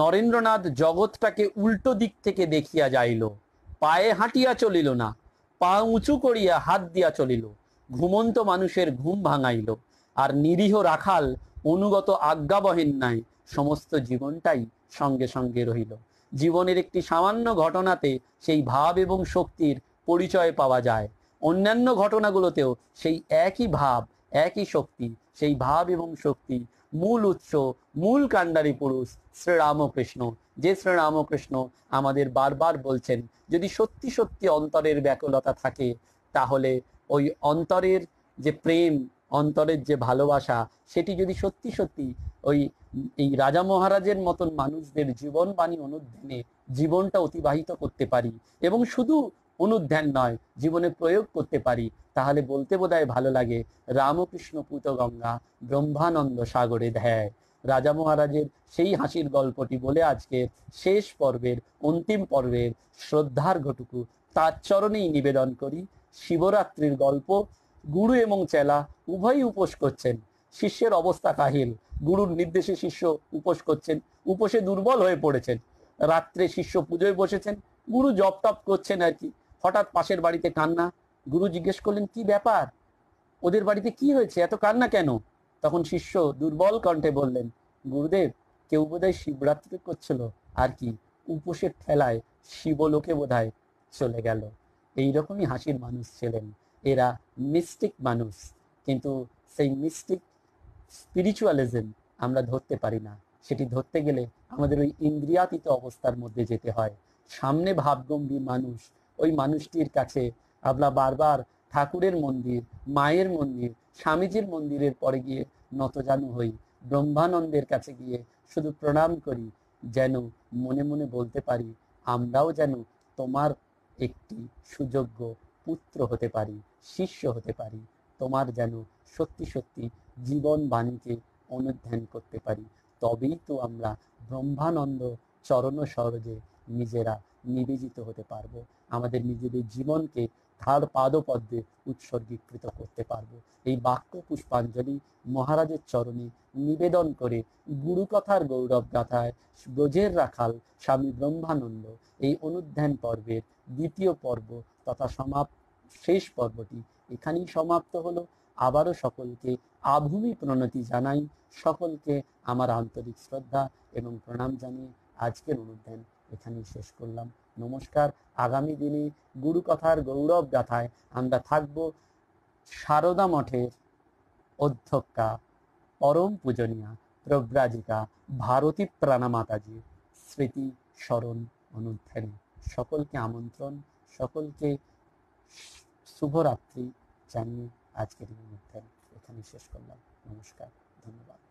[SPEAKER 1] নরেন্দ্রনাথ জগৎটাকে উল্টো দিক থেকে দেখিয়া যাইল পায়ে হাঁটিয়া চলিল না পা উঁচু করিয়া হাত দিয়া চলিল ঘুমন্ত মানুষের ঘুম ভাঙাইল আর নিরীহ রাখাল অনুগত আজ্ঞাবহীন নাই সমস্ত জীবনটাই সঙ্গে সঙ্গে রহিল জীবনের একটি সামান্য ঘটনাতে সেই ভাব এবং শক্তির পরিচয় পাওয়া যায় অন্যান্য ঘটনাগুলোতেও সেই একই ভাব একই শক্তি সেই ভাব এবং শক্তি মূল উৎস মূল কাণ্ডারী পুরুষ শ্রীরামকৃষ্ণ যে শ্রীরামকৃষ্ণ আমাদের বারবার বলছেন যদি সত্যি সত্যি অন্তরের ব্যাকুলতা থাকে তাহলে ওই অন্তরের যে প্রেম অন্তরের যে ভালোবাসা সেটি যদি সত্যি সত্যি ওই এই রাজা মহারাজের মতন মানুষদের জীবন বাণী অনুধ্যানে জীবনটা অতিবাহিত করতে পারি এবং শুধু অনুধ্যান নয় জীবনে প্রয়োগ করতে পারি তাহলে বলতে বোধহয় ভালো লাগে রামকৃষ্ণ পুত গঙ্গা ব্রহ্মানন্দ সাগরে ধ্যায় রাজা মহারাজের সেই হাসির গল্পটি বলে আজকে শেষ পর্বের অন্তিম পর্বের শ্রদ্ধার ঘটুকু তার চরণেই নিবেদন করি শিবরাত্রির গল্প গুরু এবং চেলা উভয়ই উপোস করছেন শিষ্যের অবস্থা কাহিল গুরুর নির্দেশে শিষ্য উপোস করছেন উপোসে দুর্বল হয়ে পড়েছেন রাত্রে শিষ্য পুজোয় বসেছেন গুরু জপ টপ করছেন আর কি হঠাৎ পাশের বাড়িতে কান্না গুরু জিজ্ঞেস করলেন কি ব্যাপার ওদের বাড়িতে কি হয়েছে এত কান্না কেন তখন শিষ্য দুর্বল কণ্ঠে বললেন গুরুদেব কেউ বোধহয় শিবরাত্রি করছিল আর কি উপোসের ঠেলায় শিবলোকে বোধ চলে গেল এই রকমই হাসির মানুষ ছিলেন এরা মিস্টিক মানুষ কিন্তু সেই মিস্টিক স্পিরিচুয়ালিজম আমরা ধরতে পারি না সেটি ধরতে গেলে আমাদের ওই ইন্দ্রিয়াতীত অবস্থার মধ্যে যেতে হয় সামনে ভাবগম্ভী মানুষ ওই মানুষটির কাছে আমরা বারবার ঠাকুরের মন্দির মায়ের মন্দির স্বামীজির মন্দিরের পরে গিয়ে নতজানু হই ব্রহ্মানন্দের কাছে গিয়ে শুধু প্রণাম করি যেন মনে মনে বলতে পারি আমরাও যেন তোমার একটি সুযোগ্য পুত্র হতে পারি শিষ্য হতে পারি তোমার যেন সত্যি সত্যি জীবন বাণীকে অনুধ্যান করতে পারি তবেই তো আমরা ব্রহ্মানন্দ চরণ সরজে নিজেরা নিবেদিত হতে পারবো আমাদের নিজেদের জীবনকে তার পাদপদ্মে উৎসর্গীকৃত করতে পারবো এই বাক্য পুষ্পাঞ্জলি মহারাজের চরণে নিবেদন করে গুরুকথার গৌরব গাথায় গজের রাখাল স্বামী ব্রহ্মানন্দ এই অনুধ্যান পর্বের দ্বিতীয় পর্ব তথা সমাপ শেষ পর্বটি এখানেই সমাপ্ত হলো আবারও সকলকে আভূমি প্রণতি জানাই সকলকে আমার আন্তরিক শ্রদ্ধা এবং প্রণাম জানিয়ে আজকের অনুধ্যান এখানেই শেষ করলাম নমস্কার আগামী দিনে গুরু কথার গৌরব গাথায় আমরা থাকব সারদা মঠের অধ্যক্ষা পরম পূজনীয়া প্রব্রাজিকা ভারতী প্রাণা মাতাজি স্মৃতি স্মরণ অনুধ্যানী সকলকে আমন্ত্রণ সকলকে শুভরাত্রি জানিয়ে আজকের অনুধ্যান এখানে শেষ করলাম নমস্কার ধন্যবাদ